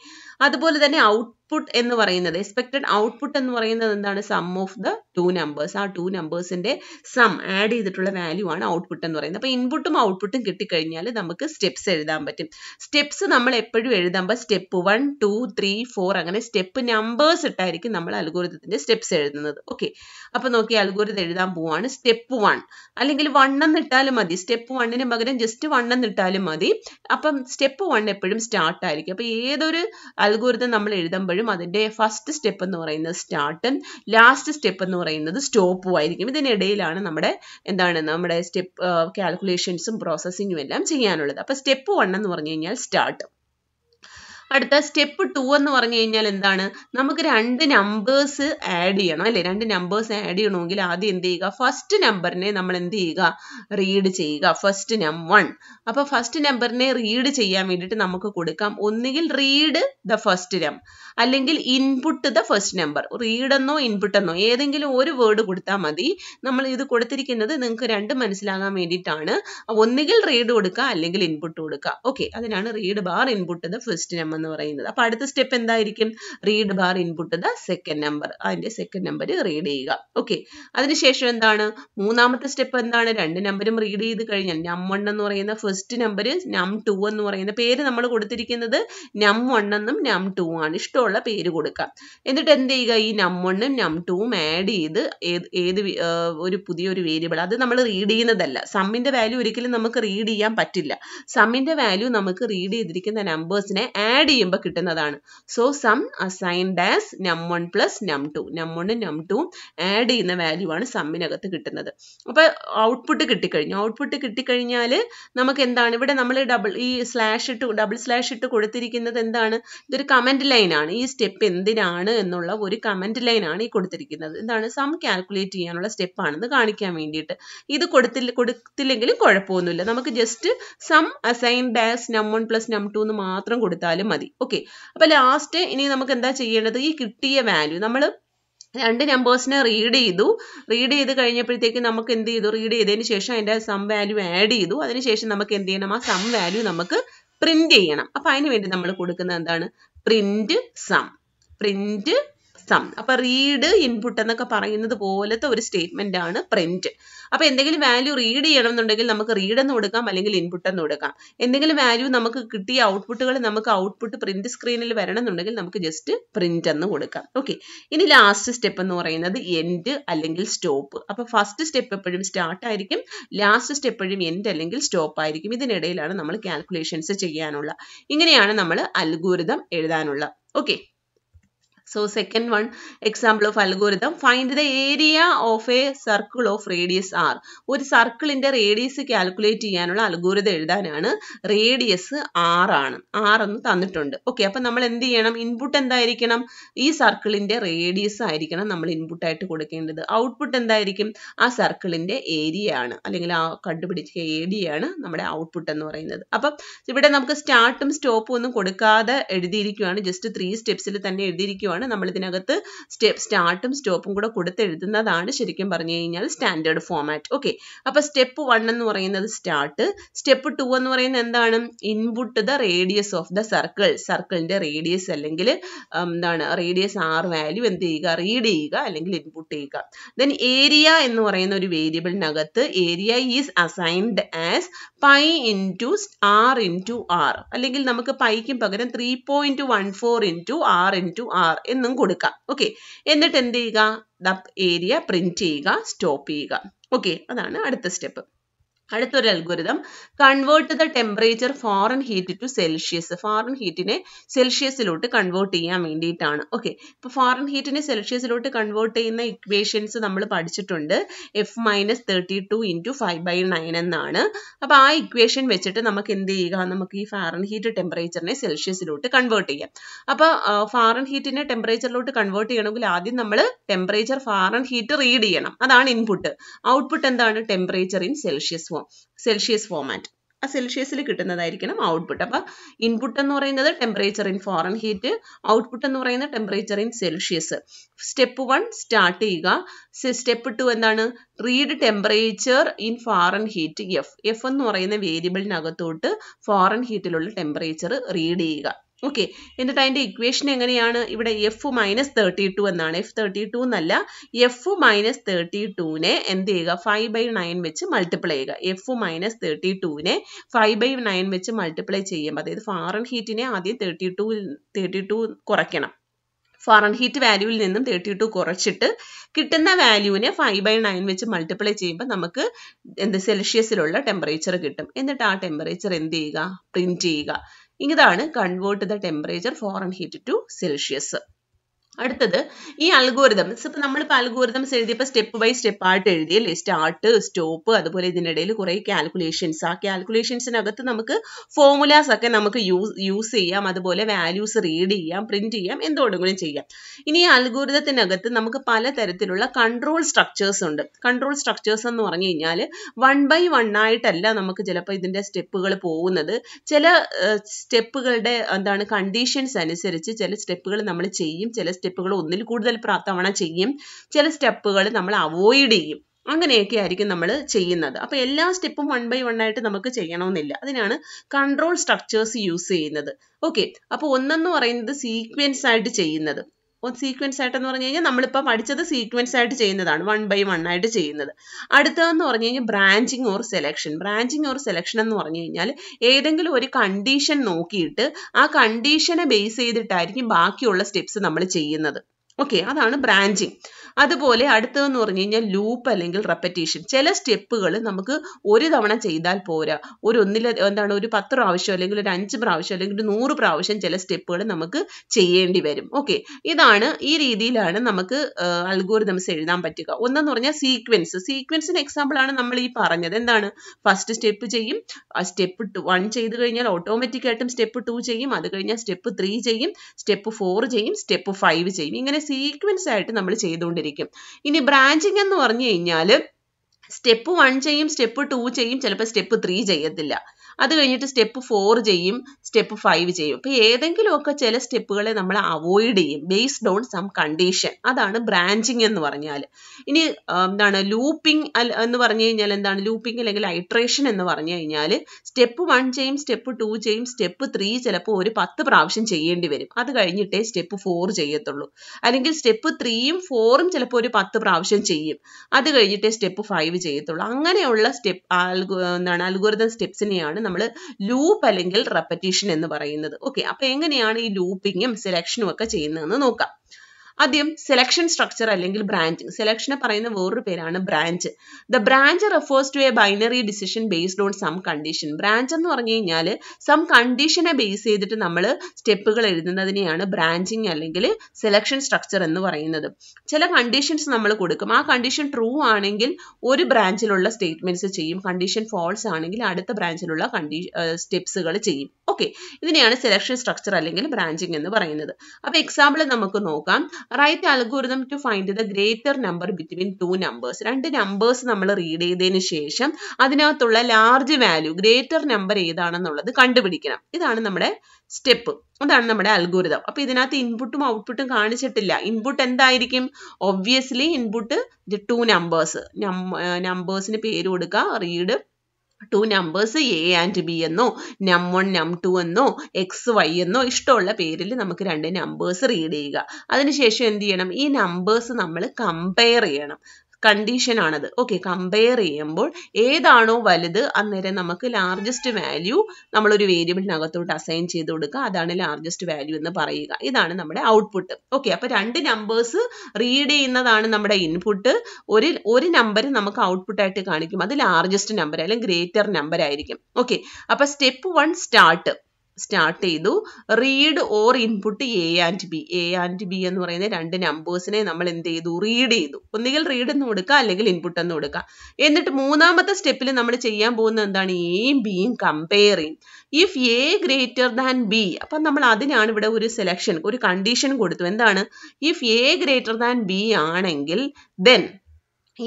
അതുപോലെ തന്നെ ഔട്ട് ഔട്ട്പുട്ട് എന്ന് പറയുന്നത് എക്സ്പെക്റ്റഡ് ഔട്ട്പുട്ട് എന്ന് പറയുന്നത് എന്താണ് sum of the two numbers ആ ടു നമ്പേഴ്സിന്റെ സം ആഡ് ചെയ്തിട്ടുള്ള വാല്യൂ ആണ് ഔട്ട്പുട്ട് എന്ന് പറയുന്നത് അപ്പോൾ ഇൻപുട്ടും ഔട്ട്പുട്ടും കിട്ടിക്കഴിഞ്ഞാൽ നമുക്ക് സ്റ്റെപ്സ് എഴുതാൻ പറ്റും സ്റ്റെപ്സ് നമ്മൾ എപ്പോഴും എഴുതുമ്പോൾ step one two three four അങ്ങനെ സ്റ്റെപ്പ് നമ്പേഴ്സ് ഇട്ടായിരിക്കും നമ്മൾ അൽഗോരിതത്തിന്റെ സ്റ്റെപ്സ് എഴുതുന്നത് ഓക്കെ അപ്പോൾ നോക്കി അൽഗോരിതം എഴുതാൻ പോവാണ് സ്റ്റെപ്പ് വൺ അല്ലെങ്കിൽ വൺ എന്നിട്ടാലും മതി സ്റ്റെപ്പ് വണ്ണിന് പകരം ജസ്റ്റ് വൺ എന്നിട്ടാലും മതി അപ്പം സ്റ്റെപ്പ് വൺ എപ്പോഴും സ്റ്റാർട്ട് ആയിരിക്കും അപ്പോൾ ഏതൊരു അൽഗോരിതം നമ്മൾ എഴുതുമ്പോഴും എപ്പോഴും അതിൻ്റെ ഫസ്റ്റ് സ്റ്റെപ്പ് എന്ന് പറയുന്നത് സ്റ്റാർട്ടും ലാസ്റ്റ് സ്റ്റെപ്പ് എന്ന് പറയുന്നത് സ്റ്റോപ്പും ആയിരിക്കും ഇതിനിടയിലാണ് നമ്മുടെ എന്താണ് നമ്മുടെ സ്റ്റെപ്പ് കാൽക്കുലേഷൻസും പ്രോസസ്സിങ്ങും എല്ലാം ചെയ്യാനുള്ളത് അപ്പോൾ സ്റ്റെപ്പ് വൺ എന്ന് പറഞ്ഞു കഴിഞ്ഞാൽ സ്റ്റാർട്ട് അടുത്ത സ്റ്റെപ്പ് ടു എന്ന് പറഞ്ഞു കഴിഞ്ഞാൽ എന്താണ് നമുക്ക് രണ്ട് നമ്പേഴ്സ് ആഡ് ചെയ്യണം അല്ലേ രണ്ട് നമ്പേഴ്സ് ആഡ് ചെയ്യണമെങ്കിൽ ആദ്യം എന്ത് ചെയ്യുക ഫസ്റ്റ് നമ്പറിനെ നമ്മൾ എന്ത് ചെയ്യുക റീഡ് ചെയ്യുക ഫസ്റ്റ് നം വൺ അപ്പോൾ ഫസ്റ്റ് നമ്പറിനെ റീഡ് ചെയ്യാൻ വേണ്ടിയിട്ട് നമുക്ക് കൊടുക്കാം ഒന്നുകിൽ റീഡ് ദ ഫസ്റ്റ് നം അല്ലെങ്കിൽ input the first number input എന്നോ ഏതെങ്കിലും ഒരു വേർഡ് കൊടുത്താൽ മതി നമ്മൾ ഇത് കൊടുത്തിരിക്കുന്നത് നിങ്ങൾക്ക് രണ്ട് മനസ്സിലാകാൻ വേണ്ടിയിട്ടാണ് ഒന്നുകിൽ റീഡ് കൊടുക്കുക അല്ലെങ്കിൽ ഇൻപുട്ട് കൊടുക്കുക ഓക്കെ അതിനാണ് read bar input the first number എന്ന് പറയുന്നത് അപ്പൊ അടുത്ത സ്റ്റെപ്പ് എന്തായിരിക്കും read bar input the second number അതിന്റെ സെക്കൻഡ് നമ്പർ റീഡ് ചെയ്യുക ഓക്കെ അതിനുശേഷം എന്താണ് മൂന്നാമത്തെ സ്റ്റെപ്പ് എന്താണ് രണ്ട് നമ്പരും റീഡ് ചെയ്ത് കഴിഞ്ഞാൽ നം വൺ എന്ന് പറയുന്ന ഫസ്റ്റ് നമ്പർ നം ടു എന്ന് പറയുന്ന പേര് നമ്മൾ കൊടുത്തിരിക്കുന്നത് നം വൺ എന്നും നം ടു ആണ് ഇഷ്ടമുള്ള പേര് കൊടുക്കാം എന്നിട്ട് എന്ത് ചെയ്യുക ഈ നം വണ്ണും നം ടുവും ആഡ് ചെയ്ത് ഏത് ഏത് ഒരു പുതിയൊരു വേരിയബിൾ അത് നമ്മൾ റീഡ് ചെയ്യുന്നതല്ല സമ്മിന്റെ വാല്യൂ ഒരിക്കലും നമുക്ക് റീഡ് ചെയ്യാൻ പറ്റില്ല സമ്മിന്റെ വാല്യൂ നമുക്ക് റീഡ് ചെയ്തിരിക്കുന്ന നമ്പേഴ്സിനെ ആഡ് ആഡ് ചെയ്യുമ്പോൾ കിട്ടുന്നതാണ് so sum assigned as num one plus num two num one num two add ചെയ്യുന്ന വാല്യൂ ആണ് സമ്മിനകത്ത് കിട്ടുന്നത് അപ്പോൾ ഔട്ട്പുട്ട് കിട്ടിക്കഴിഞ്ഞു ഔട്ട്പുട്ട് കിട്ടിക്കഴിഞ്ഞാൽ നമുക്ക് എന്താണ് ഇവിടെ നമ്മൾ ഡബിൾ ഈ സ്ലാഷ് ഇട്ട് ഡബിൾ സ്ലാഷ് ഇട്ട് കൊടുത്തിരിക്കുന്നത് എന്താണ് ഇതൊരു കമൻറ്റ് ലൈനാണ് ഈ സ്റ്റെപ്പ് എന്തിനാണ് എന്നുള്ള ഒരു കമൻറ്റ് ലൈനാണ് ഈ കൊടുത്തിരിക്കുന്നത് എന്താണ് സം കാൽക്കുലേറ്റ് ചെയ്യാനുള്ള സ്റ്റെപ്പാണെന്ന് കാണിക്കാൻ വേണ്ടിയിട്ട് ഇത് കൊടുത്തില്ല കൊടുത്തില്ലെങ്കിലും കുഴപ്പമൊന്നുമില്ല നമുക്ക് ജസ്റ്റ് സം അസൈൻ ഡാസ് നം വൺ പ്ലസ് നം ടു എന്ന് മാത്രം കൊടുത്താലും മതി ഓക്കെ അപ്പൊ ലാസ്റ്റ് ഇനി നമുക്ക് എന്താ ചെയ്യേണ്ടത് ഈ കിട്ടിയ വാല്യൂ നമ്മൾ രണ്ട് നമ്പേഴ്സിനെ റീഡ് ചെയ്തു റീഡ് ചെയ്ത് കഴിഞ്ഞപ്പോഴത്തേക്ക് നമുക്ക് എന്ത് ചെയ്തു റീഡ് ചെയ്തതിന് ശേഷം അതിന്റെ സം വാല്യൂ ആഡ് ചെയ്തു അതിനുശേഷം നമുക്ക് എന്ത് ചെയ്യണം ആ സം വാല്യൂ നമുക്ക് പ്രിന്റ് ചെയ്യണം അപ്പൊ അതിനുവേണ്ടി വേണ്ടി നമ്മൾ കൊടുക്കുന്നത് എന്താണ് പ്രിന്റ് സം പ്രിന്റ് സം അപ്പൊ റീഡ് ഇൻപുട്ട് എന്നൊക്കെ പറയുന്നത് പോലത്തെ ഒരു സ്റ്റേറ്റ്മെന്റ് ആണ് പ്രിന്റ് അപ്പൊ എന്തെങ്കിലും വാല്യൂ റീഡ് ചെയ്യണം എന്നുണ്ടെങ്കിൽ നമുക്ക് റീഡ് എന്ന് കൊടുക്കാം അല്ലെങ്കിൽ ഇൻപുട്ട് എന്ന് കൊടുക്കാം എന്തെങ്കിലും വാല്യൂ നമുക്ക് കിട്ടിയ ഔട്ട്പുട്ടുകൾ നമുക്ക് ഔട്ട്പുട്ട് പ്രിന്റ് സ്ക്രീനിൽ വരണം എന്നുണ്ടെങ്കിൽ നമുക്ക് ജസ്റ്റ് പ്രിന്റ് എന്ന് കൊടുക്കാം ഓക്കെ ഇനി ലാസ്റ്റ് സ്റ്റെപ്പ് എന്ന് പറയുന്നത് എൻഡ് അല്ലെങ്കിൽ സ്റ്റോപ്പ് അപ്പൊ ഫസ്റ്റ് സ്റ്റെപ്പ് എപ്പോഴും സ്റ്റാർട്ട് ആയിരിക്കും ലാസ്റ്റ് സ്റ്റെപ്പ് എപ്പോഴും എൻഡ് അല്ലെങ്കിൽ സ്റ്റോപ്പ് ആയിരിക്കും ഇതിനിടയിലാണ് നമ്മൾ കാൽക്കുലേഷൻസ് ചെയ്യാനുള്ള ഇങ്ങനെയാണ് നമ്മൾ അൽഗോരിതം എഴുതാനുള്ള okay So second one example of algorithm find the area of a circle of radius r. ഒരു സർക്കിളിന്റെ റേഡിയസ് കാൽക്കുലേറ്റ് ചെയ്യാനുള്ള അൽഗോരിതം എഴുതാനാണ് റേഡിയസ് ആർ ആണ് ആർ എന്ന് തന്നിട്ടുണ്ട് ഓക്കെ അപ്പം നമ്മൾ എന്ത് ചെയ്യണം ഇൻപുട്ട് എന്തായിരിക്കണം ഈ സർക്കിളിന്റെ റേഡിയസ് ആയിരിക്കണം നമ്മൾ ഇൻപുട്ട് ആയിട്ട് കൊടുക്കേണ്ടത് ഔട്ട്പുട്ട് എന്തായിരിക്കും ആ സർക്കിളിന്റെ ഏരിയ ആണ് അല്ലെങ്കിൽ ആ കണ്ടുപിടിച്ച ഏരിയ ആണ് നമ്മുടെ ഔട്ട്പുട്ട് എന്ന് പറയുന്നത് അപ്പം ഇവിടെ നമുക്ക് സ്റ്റാർട്ടും സ്റ്റോപ്പും ഒന്നും കൊടുക്കാതെ എഴുതിയിരിക്കുകയാണ് ജസ്റ്റ് ത്രീ സ്റ്റെപ്സിൽ തന്നെ എഴുതിയിരിക്കുകയാണ് ആണ് നമ്മൾ ഇതിനകത്ത് സ്റ്റെപ്പ് സ്റ്റാർട്ടും സ്റ്റോപ്പും കൂടെ കൊടുത്തെഴുതുന്നതാണ് ശരിക്കും പറഞ്ഞു കഴിഞ്ഞാൽ സ്റ്റാൻഡേർഡ് ഫോമാറ്റ് ഓക്കെ അപ്പോൾ സ്റ്റെപ്പ് വൺ എന്ന് പറയുന്നത് സ്റ്റാർട്ട് സ്റ്റെപ്പ് ടു എന്ന് പറയുന്നത് എന്താണ് input the radius of the circle സർക്കിളിൻ്റെ റേഡിയസ് അല്ലെങ്കിൽ എന്താണ് റേഡിയസ് ആർ വാല്യൂ എന്ത് ചെയ്യുക റീഡ് ചെയ്യുക അല്ലെങ്കിൽ ഇൻപുട്ട് ചെയ്യുക ദെൻ ഏരിയ എന്ന് പറയുന്ന ഒരു വേരിയബിളിനകത്ത് area is assigned as pi into R into R അല്ലെങ്കിൽ നമുക്ക് പൈക്കും പകരം three point one four into R into R എന്നും കൊടുക്കാം ഓക്കെ എന്നിട്ട് എന്ത് ചെയ്യുക ദ ഏരിയ പ്രിന്റ് ചെയ്യുക സ്റ്റോപ്പ് ചെയ്യുക ഓക്കെ അതാണ് അടുത്ത സ്റ്റെപ്പ് അടുത്തൊരു algorithm convert the temperature Fahrenheit to Celsius ഫോറിൻ ഹീറ്റിനെ സെൽഷ്യസിലോട്ട് കൺവേർട്ട് ചെയ്യാൻ വേണ്ടിയിട്ടാണ് ഓക്കെ ഇപ്പൊ ഫോറിൻ ഹീറ്റിനെ സെൽഷ്യസിലോട്ട് കൺവേർട്ട് ചെയ്യുന്ന ഇക്വേഷൻസ് നമ്മൾ പഠിച്ചിട്ടുണ്ട് F minus thirty to into five by nine എന്നാണ് അപ്പോൾ ആ ഇക്വേഷൻ വെച്ചിട്ട് നമുക്ക് എന്ത് ചെയ്യുക നമുക്ക് ഈ ഫാറൻ ഹീറ്റ് ടെമ്പറേച്ചറിനെ സെൽഷ്യസിലോട്ട് കൺവേർട്ട് ചെയ്യാം അപ്പോൾ ഫാറൻ ഹീറ്റിനെ ടെമ്പറേച്ചറിലോട്ട് കൺവേർട്ട് ചെയ്യണമെങ്കിൽ ആദ്യം നമ്മൾ ടെമ്പറേച്ചർ ഫാറൻ ഹീറ്റ് റീഡ് ചെയ്യണം അതാണ് ഇൻപുട്ട് ഔട്ട്പുട്ട് എന്താണ് temperature in Celsius form Celsius format ആ സെൽഷ്യസിൽ കിട്ടുന്നതായിരിക്കണം ഔട്ട്പുട്ട് അപ്പോൾ ഇൻപുട്ട് എന്ന് പറയുന്നത് temperature in Fahrenheit output എന്ന് പറയുന്നത് temperature in Celsius step one start ചെയ്യുക സ്റ്റെപ്പ് ടു എന്താണ് read temperature in Fahrenheit F F എന്ന് പറയുന്ന വേരിയബിളിനകത്തോട്ട് ഫോറൻ ഹീറ്റിലുള്ള ടെമ്പറേച്ചർ റീഡ് ചെയ്യുക ഓക്കെ എന്നിട്ട് അതിൻ്റെ ഇക്വേഷൻ എങ്ങനെയാണ് ഇവിടെ എഫ് മൈനസ് തേർട്ടി ടു എന്നാണ് എഫ് തേർട്ടി ടു എന്നല്ല എഫ് മൈനസ് തേർട്ടി ടുവിനെ എന്ത് ചെയ്യുക ഫൈവ് ബൈ നയൻ വെച്ച് മൾട്ടിപ്ലൈ ചെയ്യുക എഫ് മൈനസ് തേർട്ടി ടുവിനെ ഫൈവ് ബൈ നയൻ വെച്ച് മൾട്ടിപ്ലൈ ചെയ്യുമ്പോൾ അതായത് ഫാറൻ ഹീറ്റിനെ ആദ്യം തേർട്ടി ടു തേർട്ടി ടു കുറയ്ക്കണം ഫാറൻ ഹീറ്റ് വാല്യൂവിൽ നിന്നും തേർട്ടി ടു കുറച്ചിട്ട് കിട്ടുന്ന വാല്യൂവിനെ ഫൈവ് ബൈ നയൻ വെച്ച് മൾട്ടിപ്ലൈ ചെയ്യുമ്പോൾ നമുക്ക് എന്ത് സെൽഷ്യസിലുള്ള ടെമ്പറേച്ചർ കിട്ടും എന്നിട്ട് ആ ടെമ്പറേച്ചർ എന്ത് ചെയ്യുക പ്രിന്റ് ചെയ്യുക ഇതാണ് convert the temperature Fahrenheit to Celsius അടുത്തത് ഈ അൽഗോരിതംസ് ഇപ്പം നമ്മളിപ്പോൾ അൽഗോരിതംസ് എഴുതിയപ്പോൾ സ്റ്റെപ്പ് ബൈ സ്റ്റെപ്പ് ആയിട്ട് എഴുതി അല്ലേ സ്റ്റാർട്ട് സ്റ്റോപ്പ് അതുപോലെ ഇതിനിടയിൽ കുറേ കാൽക്കുലേഷൻസ് ആ കാൽക്കുലേഷൻസിനകത്ത് നമുക്ക് ഫോമുലാസ് ഒക്കെ നമുക്ക് യൂസ് യൂസ് ചെയ്യാം അതുപോലെ വാല്യൂസ് റീഡ് ചെയ്യാം പ്രിന്റ് ചെയ്യാം എന്തുകൊണ്ടെങ്കിലും ചെയ്യാം ഇനി ഈ അൽഗോരിതത്തിനകത്ത് നമുക്ക് പലതരത്തിലുള്ള കൺട്രോൾ സ്ട്രക്ചേഴ്സ് ഉണ്ട് കൺട്രോൾ സ്ട്രക്ചേഴ്സ് എന്ന് പറഞ്ഞു കഴിഞ്ഞാൽ വൺ ബൈ വൺ ആയിട്ടല്ല നമുക്ക് ചിലപ്പോൾ ഇതിൻ്റെ സ്റ്റെപ്പുകൾ പോകുന്നത് ചില സ്റ്റെപ്പുകളുടെ എന്താണ് കണ്ടീഷൻസ് അനുസരിച്ച് ചില സ്റ്റെപ്പുകൾ നമ്മൾ ചെയ്യും ചില സ്റ്റെപ്പ് സ്റ്റെപ്പുകൾ ഒന്നിൽ കൂടുതൽ പ്രാത്തവണ ചെയ്യും ചില സ്റ്റെപ്പുകൾ നമ്മൾ അവോയ്ഡ് ചെയ്യും അങ്ങനെയൊക്കെ ആയിരിക്കും നമ്മൾ ചെയ്യുന്നത് അപ്പോൾ എല്ലാ സ്റ്റെപ്പും വൺ ബൈ വൺ ആയിട്ട് നമുക്ക് ചെയ്യണമെന്നില്ല അതിനാണ് കൺട്രോൾ സ്ട്രക്ചേഴ്സ് യൂസ് ചെയ്യുന്നത് ഓക്കെ അപ്പോൾ ഒന്നെന്ന് പറയുന്നത് സീക്വൻസ് ആയിട്ട് ചെയ്യുന്നത് സീക്വൻസ് ആയിട്ടെന്ന് പറഞ്ഞു കഴിഞ്ഞാൽ നമ്മളിപ്പോൾ പഠിച്ചത് സീക്വൻസ് ആയിട്ട് ചെയ്യുന്നതാണ് വൺ ബൈ വൺ ആയിട്ട് ചെയ്യുന്നത് അടുത്തതെന്ന് പറഞ്ഞു കഴിഞ്ഞാൽ branching or selection branching or selection എന്ന് പറഞ്ഞു കഴിഞ്ഞാൽ ഏതെങ്കിലും ഒരു കണ്ടീഷൻ നോക്കിയിട്ട് ആ കണ്ടീഷനെ ബേസ് ചെയ്തിട്ടായിരിക്കും ബാക്കിയുള്ള സ്റ്റെപ്സ് നമ്മൾ ചെയ്യുന്നത് ഓക്കെ അതാണ് ബ്രാഞ്ചിങ് അതുപോലെ അടുത്തതെന്ന് പറഞ്ഞു കഴിഞ്ഞാൽ ലൂപ്പ് അല്ലെങ്കിൽ റെപ്പറ്റീഷൻ ചില സ്റ്റെപ്പുകൾ നമുക്ക് ഒരു തവണ ചെയ്താൽ പോരാ ഒരു ഒന്നില എന്താണ് ഒരു പത്ത് പ്രാവശ്യം അല്ലെങ്കിൽ ഒരു അഞ്ച് പ്രാവശ്യം അല്ലെങ്കിൽ ഒരു നൂറ് പ്രാവശ്യം ചില സ്റ്റെപ്പുകൾ നമുക്ക് ചെയ്യേണ്ടി വരും ഓക്കെ ഇതാണ് ഈ രീതിയിലാണ് നമുക്ക് അൽഗോരിതംസ് എഴുതാൻ പറ്റുക ഒന്നെന്ന് പറഞ്ഞാൽ സീക്വൻസ് സീക്വൻസിന് എക്സാമ്പിൾ ആണ് നമ്മൾ ഈ പറഞ്ഞത് എന്താണ് ഫസ്റ്റ് സ്റ്റെപ്പ് ചെയ്യും സ്റ്റെപ്പ് വൺ ചെയ്ത് കഴിഞ്ഞാൽ ഓട്ടോമാറ്റിക് ആയിട്ടും സ്റ്റെപ്പ് ടു ചെയ്യും അത് കഴിഞ്ഞാൽ സ്റ്റെപ്പ് ത്രീ ചെയ്യും സ്റ്റെപ്പ് ഫോർ ചെയ്യും സ്റ്റെപ്പ് ഫൈവ് ചെയ്യും ഇങ്ങനെ സീക്വൻസ് ആയിട്ട് നമ്മൾ ചെയ്തുകൊണ്ടിരിക്കും ആയിരിക്കും ഇനി ബ്രാഞ്ചിങ് എന്ന് പറഞ്ഞു കഴിഞ്ഞാൽ സ്റ്റെപ്പ് വൺ ചെയ്യും സ്റ്റെപ്പ് ടു ചെയ്യും ചിലപ്പോൾ സ്റ്റെപ്പ് ത്രീ ചെയ്യത്തില്ല അത് കഴിഞ്ഞിട്ട് സ്റ്റെപ്പ് ഫോർ ചെയ്യും സ്റ്റെപ്പ് ഫൈവ് ചെയ്യും അപ്പൊ ഏതെങ്കിലുമൊക്കെ ചില സ്റ്റെപ്പുകളെ നമ്മൾ അവോയ്ഡ് ചെയ്യും ബേസ്ഡ് ഓൺ സം കണ്ടീഷൻ അതാണ് ബ്രാഞ്ചിങ് എന്ന് പറഞ്ഞാൽ ഇനി എന്താണ് ലൂപ്പിംഗ് എന്ന് പറഞ്ഞു കഴിഞ്ഞാൽ എന്താണ് ലൂപ്പിംഗ് അല്ലെങ്കിൽ ഐട്രേഷൻ എന്ന് പറഞ്ഞു കഴിഞ്ഞാൽ സ്റ്റെപ്പ് വൺ ചെയ്യും സ്റ്റെപ്പ് ടു ചെയ്യും സ്റ്റെപ്പ് ത്രീ ചിലപ്പോൾ ഒരു പത്ത് പ്രാവശ്യം ചെയ്യേണ്ടി വരും അത് കഴിഞ്ഞിട്ടേ സ്റ്റെപ്പ് ഫോർ ചെയ്യത്തുള്ളൂ അല്ലെങ്കിൽ സ്റ്റെപ്പ് ത്രീയും ഫോറും ചിലപ്പോൾ ഒരു പത്ത് പ്രാവശ്യം ചെയ്യും അത് കഴിഞ്ഞിട്ടേ സ്റ്റെപ്പ് ഫൈവ് ചെയ്യത്തുള്ളൂ അങ്ങനെയുള്ള സ്റ്റെപ്പ് എന്താണ് അൽഗോരിതം സ്റ്റെപ്സിനെയാണ് നമ്മൾ ലൂപ്പ് അല്ലെങ്കിൽ റെപ്പറ്റീഷൻ എന്ന് പറയുന്നത് ഓക്കെ അപ്പൊ എങ്ങനെയാണ് ഈ ലൂപ്പിങ്ങും സെലക്ഷനും ഒക്കെ ചെയ്യുന്നതെന്ന് നോക്കാം ആദ്യം സെലക്ഷൻ സ്ട്രക്ചർ അല്ലെങ്കിൽ ബ്രാഞ്ച് സെലക്ഷനെ പറയുന്ന വേറൊരു പേരാണ് branch the branch refers to a binary decision based on some condition branch എന്ന് പറഞ്ഞു കഴിഞ്ഞാൽ സം കണ്ടീഷനെ ബേസ് ചെയ്തിട്ട് നമ്മൾ സ്റ്റെപ്പുകൾ എഴുതുന്നതിനെയാണ് ബ്രാഞ്ചിങ് അല്ലെങ്കിൽ സെലക്ഷൻ സ്ട്രക്ചർ എന്ന് പറയുന്നത് ചില കണ്ടീഷൻസ് നമ്മൾ കൊടുക്കും ആ കണ്ടീഷൻ ട്രൂ ആണെങ്കിൽ ഒരു ബ്രാഞ്ചിലുള്ള സ്റ്റേറ്റ്മെന്റ്സ് ചെയ്യും കണ്ടീഷൻ ഫോൾസ് ആണെങ്കിൽ അടുത്ത ബ്രാഞ്ചിലുള്ള കണ്ടീ സ്റ്റെപ്സുകൾ ചെയ്യും ഓക്കെ ഇതിനെയാണ് സെലക്ഷൻ സ്ട്രക്ചർ അല്ലെങ്കിൽ ബ്രാഞ്ചിങ് എന്ന് പറയുന്നത് അപ്പോൾ എക്സാമ്പിൾ നമുക്ക് നോക്കാം write algorithm to find the greater number between two numbers രണ്ട് നമ്പേഴ്സ് നമ്മൾ റീഡ് ചെയ്തതിന് ശേഷം അതിനകത്തുള്ള ലാർജ് വാല്യൂ ഗ്രേറ്റർ നമ്പർ ഏതാണെന്നുള്ളത് കണ്ടുപിടിക്കണം ഇതാണ് നമ്മുടെ സ്റ്റെപ്പ് അതാണ് നമ്മുടെ അൽഗോരിതം അപ്പോൾ ഇതിനകത്ത് ഇൻപുട്ടും ഔട്ട്പുട്ടും കാണിച്ചിട്ടില്ല ഇൻപുട്ട് എന്തായിരിക്കും ഒബ്വിയസ്ലി ഇൻപുട്ട് ടു നമ്പേഴ്സ് നമ്പേഴ്സിന് പേര് കൊടുക്കുക read two numbers A and B എന്നോ നം വൺ നം ടു എന്നോ എക്സ് വൈ എന്നോ ഇഷ്ടമുള്ള പേരിൽ നമുക്ക് രണ്ട് നമ്പേഴ്സ് റീഡ് ചെയ്യുക അതിനുശേഷം എന്ത് ചെയ്യണം ഈ നമ്പേഴ്സ് നമ്മൾ കമ്പയർ ചെയ്യണം കണ്ടീഷൻ ആണത് ഓക്കെ കമ്പയർ ചെയ്യുമ്പോൾ ഏതാണോ വലുത് അന്നേരം നമുക്ക് ലാർജസ്റ്റ് വാല്യൂ നമ്മളൊരു വേരിയബിളിനകത്തോട്ട് അസൈൻ ചെയ്ത് കൊടുക്കുക അതാണ് ലാർജസ്റ്റ് വാല്യൂ എന്ന് പറയുക ഇതാണ് നമ്മുടെ ഔട്ട്പുട്ട് ഓക്കെ അപ്പോൾ രണ്ട് നമ്പേഴ്സ് റീഡ് ചെയ്യുന്നതാണ് നമ്മുടെ ഇൻപുട്ട് ഒരു ഒരു നമ്പർ നമുക്ക് ഔട്ട്പുട്ടായിട്ട് കാണിക്കും അത് ലാർജസ്റ്റ് നമ്പർ അല്ലെങ്കിൽ ഗ്രേറ്റർ നമ്പർ ആയിരിക്കും ഓക്കെ അപ്പോൾ സ്റ്റെപ്പ് വൺ സ്റ്റാർട്ട് സ്റ്റാർട്ട് ചെയ്തു read or input A and B A and B എന്ന് പറയുന്ന രണ്ട് നമ്പേഴ്സിനെ നമ്മൾ എന്ത് ചെയ്തു റീഡ് ചെയ്തു ഒന്നുകിൽ റീഡ് എന്ന് കൊടുക്കുക അല്ലെങ്കിൽ ഇൻപുട്ട് എന്ന് കൊടുക്കുക എന്നിട്ട് മൂന്നാമത്തെ സ്റ്റെപ്പിൽ നമ്മൾ ചെയ്യാൻ പോകുന്ന എന്താണ് എയും ബിയും compare if A greater than B അപ്പം നമ്മൾ അതിനാണ് ഇവിടെ ഒരു സെലക്ഷൻ ഒരു കണ്ടീഷൻ കൊടുത്തു എന്താണ് if A greater than B ആണെങ്കിൽ then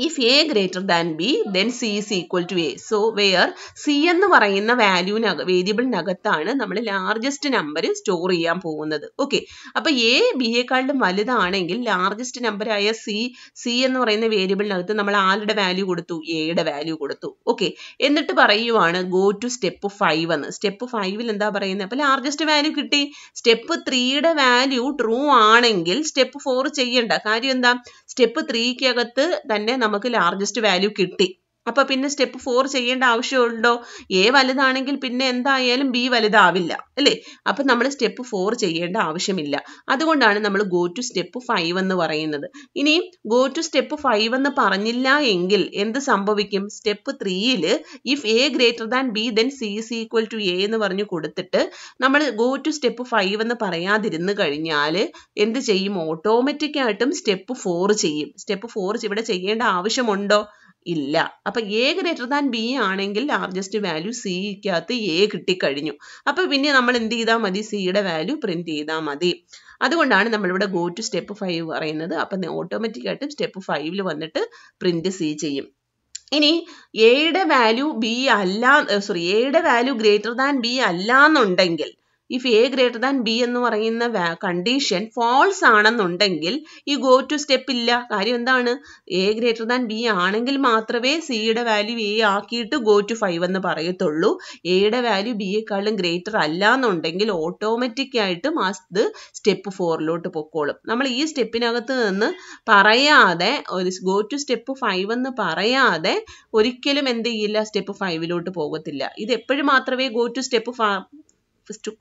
if A greater than B then C is equal to A so where C എന്ന് പറയുന്ന വാല്യൂവിനക വേരിയബിളിനകത്താണ് നമ്മൾ ലാർജസ്റ്റ് നമ്പർ സ്റ്റോർ ചെയ്യാൻ പോകുന്നത് ഓക്കെ അപ്പോൾ എ ബിയെക്കാളും വലുതാണെങ്കിൽ ലാർജസ്റ്റ് നമ്പറായ സി സി എന്ന് പറയുന്ന വേരിയബിളിനകത്ത് നമ്മൾ ആരുടെ വാല്യൂ കൊടുത്തു എയുടെ വാല്യൂ കൊടുത്തു ഓക്കെ എന്നിട്ട് പറയുവാണ് ഗോ ടു സ്റ്റെപ്പ് ഫൈവ് എന്ന് സ്റ്റെപ്പ് ഫൈവിൽ എന്താ പറയുന്നത് അപ്പോൾ ലാർജസ്റ്റ് വാല്യൂ കിട്ടി സ്റ്റെപ്പ് ത്രീയുടെ വാല്യൂ ട്രൂ ആണെങ്കിൽ സ്റ്റെപ്പ് ഫോർ ചെയ്യണ്ട കാര്യം എന്താ സ്റ്റെപ്പ് ത്രീക്കകത്ത് തന്നെ നമുക്ക് ലാർജസ്റ്റ് വാല്യൂ കിട്ടി അപ്പൊ പിന്നെ സ്റ്റെപ്പ് ഫോർ ചെയ്യേണ്ട ആവശ്യമുണ്ടോ എ വലുതാണെങ്കിൽ പിന്നെ എന്തായാലും ബി വലുതാവില്ല അല്ലേ അപ്പൊ നമ്മൾ സ്റ്റെപ്പ് ഫോർ ചെയ്യേണ്ട ആവശ്യമില്ല അതുകൊണ്ടാണ് നമ്മൾ ഗോ ടു സ്റ്റെപ്പ് ഫൈവ് എന്ന് പറയുന്നത് ഇനി ഗോ ടു സ്റ്റെപ്പ് ഫൈവ് എന്ന് പറഞ്ഞില്ല എങ്കിൽ എന്ത് സംഭവിക്കും സ്റ്റെപ്പ് ത്രീയിൽ if A greater than B then C is equal to A എന്ന് പറഞ്ഞു കൊടുത്തിട്ട് നമ്മൾ ഗോ ടു സ്റ്റെപ്പ് ഫൈവ് എന്ന് പറയാതിരുന്നു കഴിഞ്ഞാൽ എന്ത് ചെയ്യും ഓട്ടോമാറ്റിക്കായിട്ടും സ്റ്റെപ്പ് ഫോർ ചെയ്യും സ്റ്റെപ്പ് ഫോർ ഇവിടെ ചെയ്യേണ്ട ആവശ്യമുണ്ടോ ഇല്ല അപ്പൊ എ ഗ്രേറ്റർ ദാൻ ബി ആണെങ്കിൽ ലാർജസ്റ്റ് വാല്യൂ സിക്കകത്ത് എ കിട്ടിക്കഴിഞ്ഞു അപ്പൊ പിന്നെ നമ്മൾ എന്ത് ചെയ്താൽ മതി സിയുടെ വാല്യൂ പ്രിന്റ് ചെയ്താൽ മതി അതുകൊണ്ടാണ് നമ്മളിവിടെ ഗോ ടു സ്റ്റെപ്പ് ഫൈവ് പറയുന്നത് അപ്പൊ ഓട്ടോമാറ്റിക് ആയിട്ട് സ്റ്റെപ്പ് ഫൈവിൽ വന്നിട്ട് പ്രിന്റ് സി ചെയ്യും ഇനി എയുടെ വാല്യൂ ബി അല്ല സോറി എയുടെ വാല്യൂ ഗ്രേറ്റർ ദാൻ ബി അല്ല എന്നുണ്ടെങ്കിൽ if A greater than B എന്ന് പറയുന്ന കണ്ടീഷൻ ഫോൾസ് ആണെന്നുണ്ടെങ്കിൽ ഈ ഗോ ടു സ്റ്റെപ്പ് ഇല്ല കാര്യം എന്താണ് എ ഗ്രേറ്റർ ദാൻ ബി ആണെങ്കിൽ മാത്രമേ സിയുടെ വാല്യൂ എ ആക്കിയിട്ട് ഗോ ടു ഫൈവ് എന്ന് പറയത്തുള്ളൂ എയുടെ വാല്യൂ ബിയെക്കാളും ഗ്രേറ്റർ അല്ല എന്നുണ്ടെങ്കിൽ ഓട്ടോമാറ്റിക് ആയിട്ട് അത് സ്റ്റെപ്പ് ഫോറിലോട്ട് പൊക്കോളും നമ്മൾ ഈ സ്റ്റെപ്പിനകത്ത് നിന്ന് പറയാതെ ഒരു ഗോ ടു സ്റ്റെപ്പ് ഫൈവ് എന്ന് പറയാതെ ഒരിക്കലും എന്ത് ചെയ്യില്ല സ്റ്റെപ്പ് ഫൈവിലോട്ട് പോകത്തില്ല ഇത് എപ്പോഴും മാത്രമേ go to step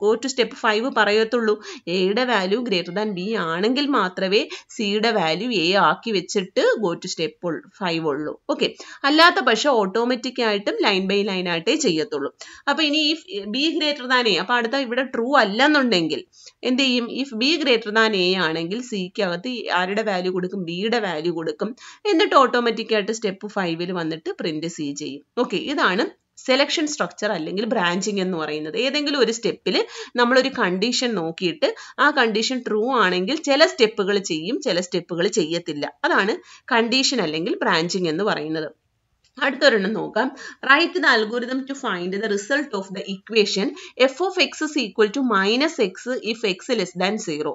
go to step 5 പറയത്തുള്ളൂ എയുടെ വാല്യൂ ഗ്രേറ്റർ ദാൻ ബി ആണെങ്കിൽ മാത്രമേ സിയുടെ വാല്യൂ എ ആക്കി വെച്ചിട്ട് ഗോ ടു സ്റ്റെപ്പ് 5 ഉള്ളൂ ഓക്കെ അല്ലാത്ത പക്ഷെ ഓട്ടോമാറ്റിക് ആയിട്ടും ലൈൻ ബൈ ലൈൻ ആയിട്ടേ ചെയ്യത്തുള്ളൂ അപ്പോൾ ഇനി if B greater than A അപ്പോൾ അടുത്ത ഇവിടെ ട്രൂ അല്ലെന്നുണ്ടെങ്കിൽ എന്ത് ചെയ്യും if B greater than A ആണെങ്കിൽ അകത്ത് ആരുടെ വാല്യൂ കൊടുക്കും ബിയുടെ വാല്യൂ കൊടുക്കും എന്നിട്ട് ഓട്ടോമാറ്റിക് ആയിട്ട് സ്റ്റെപ്പ് ഫൈവിൽ വന്നിട്ട് പ്രിന്റ് സി ചെയ്യും ഓക്കെ ഇതാണ് സെലക്ഷൻ സ്ട്രക്ചർ അല്ലെങ്കിൽ ബ്രാഞ്ചിങ് എന്ന് പറയുന്നത് ഏതെങ്കിലും ഒരു സ്റ്റെപ്പിൽ നമ്മളൊരു കണ്ടീഷൻ നോക്കിയിട്ട് ആ കണ്ടീഷൻ ട്രൂ ആണെങ്കിൽ ചില സ്റ്റെപ്പുകൾ ചെയ്യും ചില സ്റ്റെപ്പുകൾ ചെയ്യത്തില്ല അതാണ് കണ്ടീഷൻ അല്ലെങ്കിൽ ബ്രാഞ്ചിങ് എന്ന് പറയുന്നത് അടുത്തൊരെണ്ണം നോക്കാം write the algorithm to find the result of the equation F of X equal to minus X if X less than zero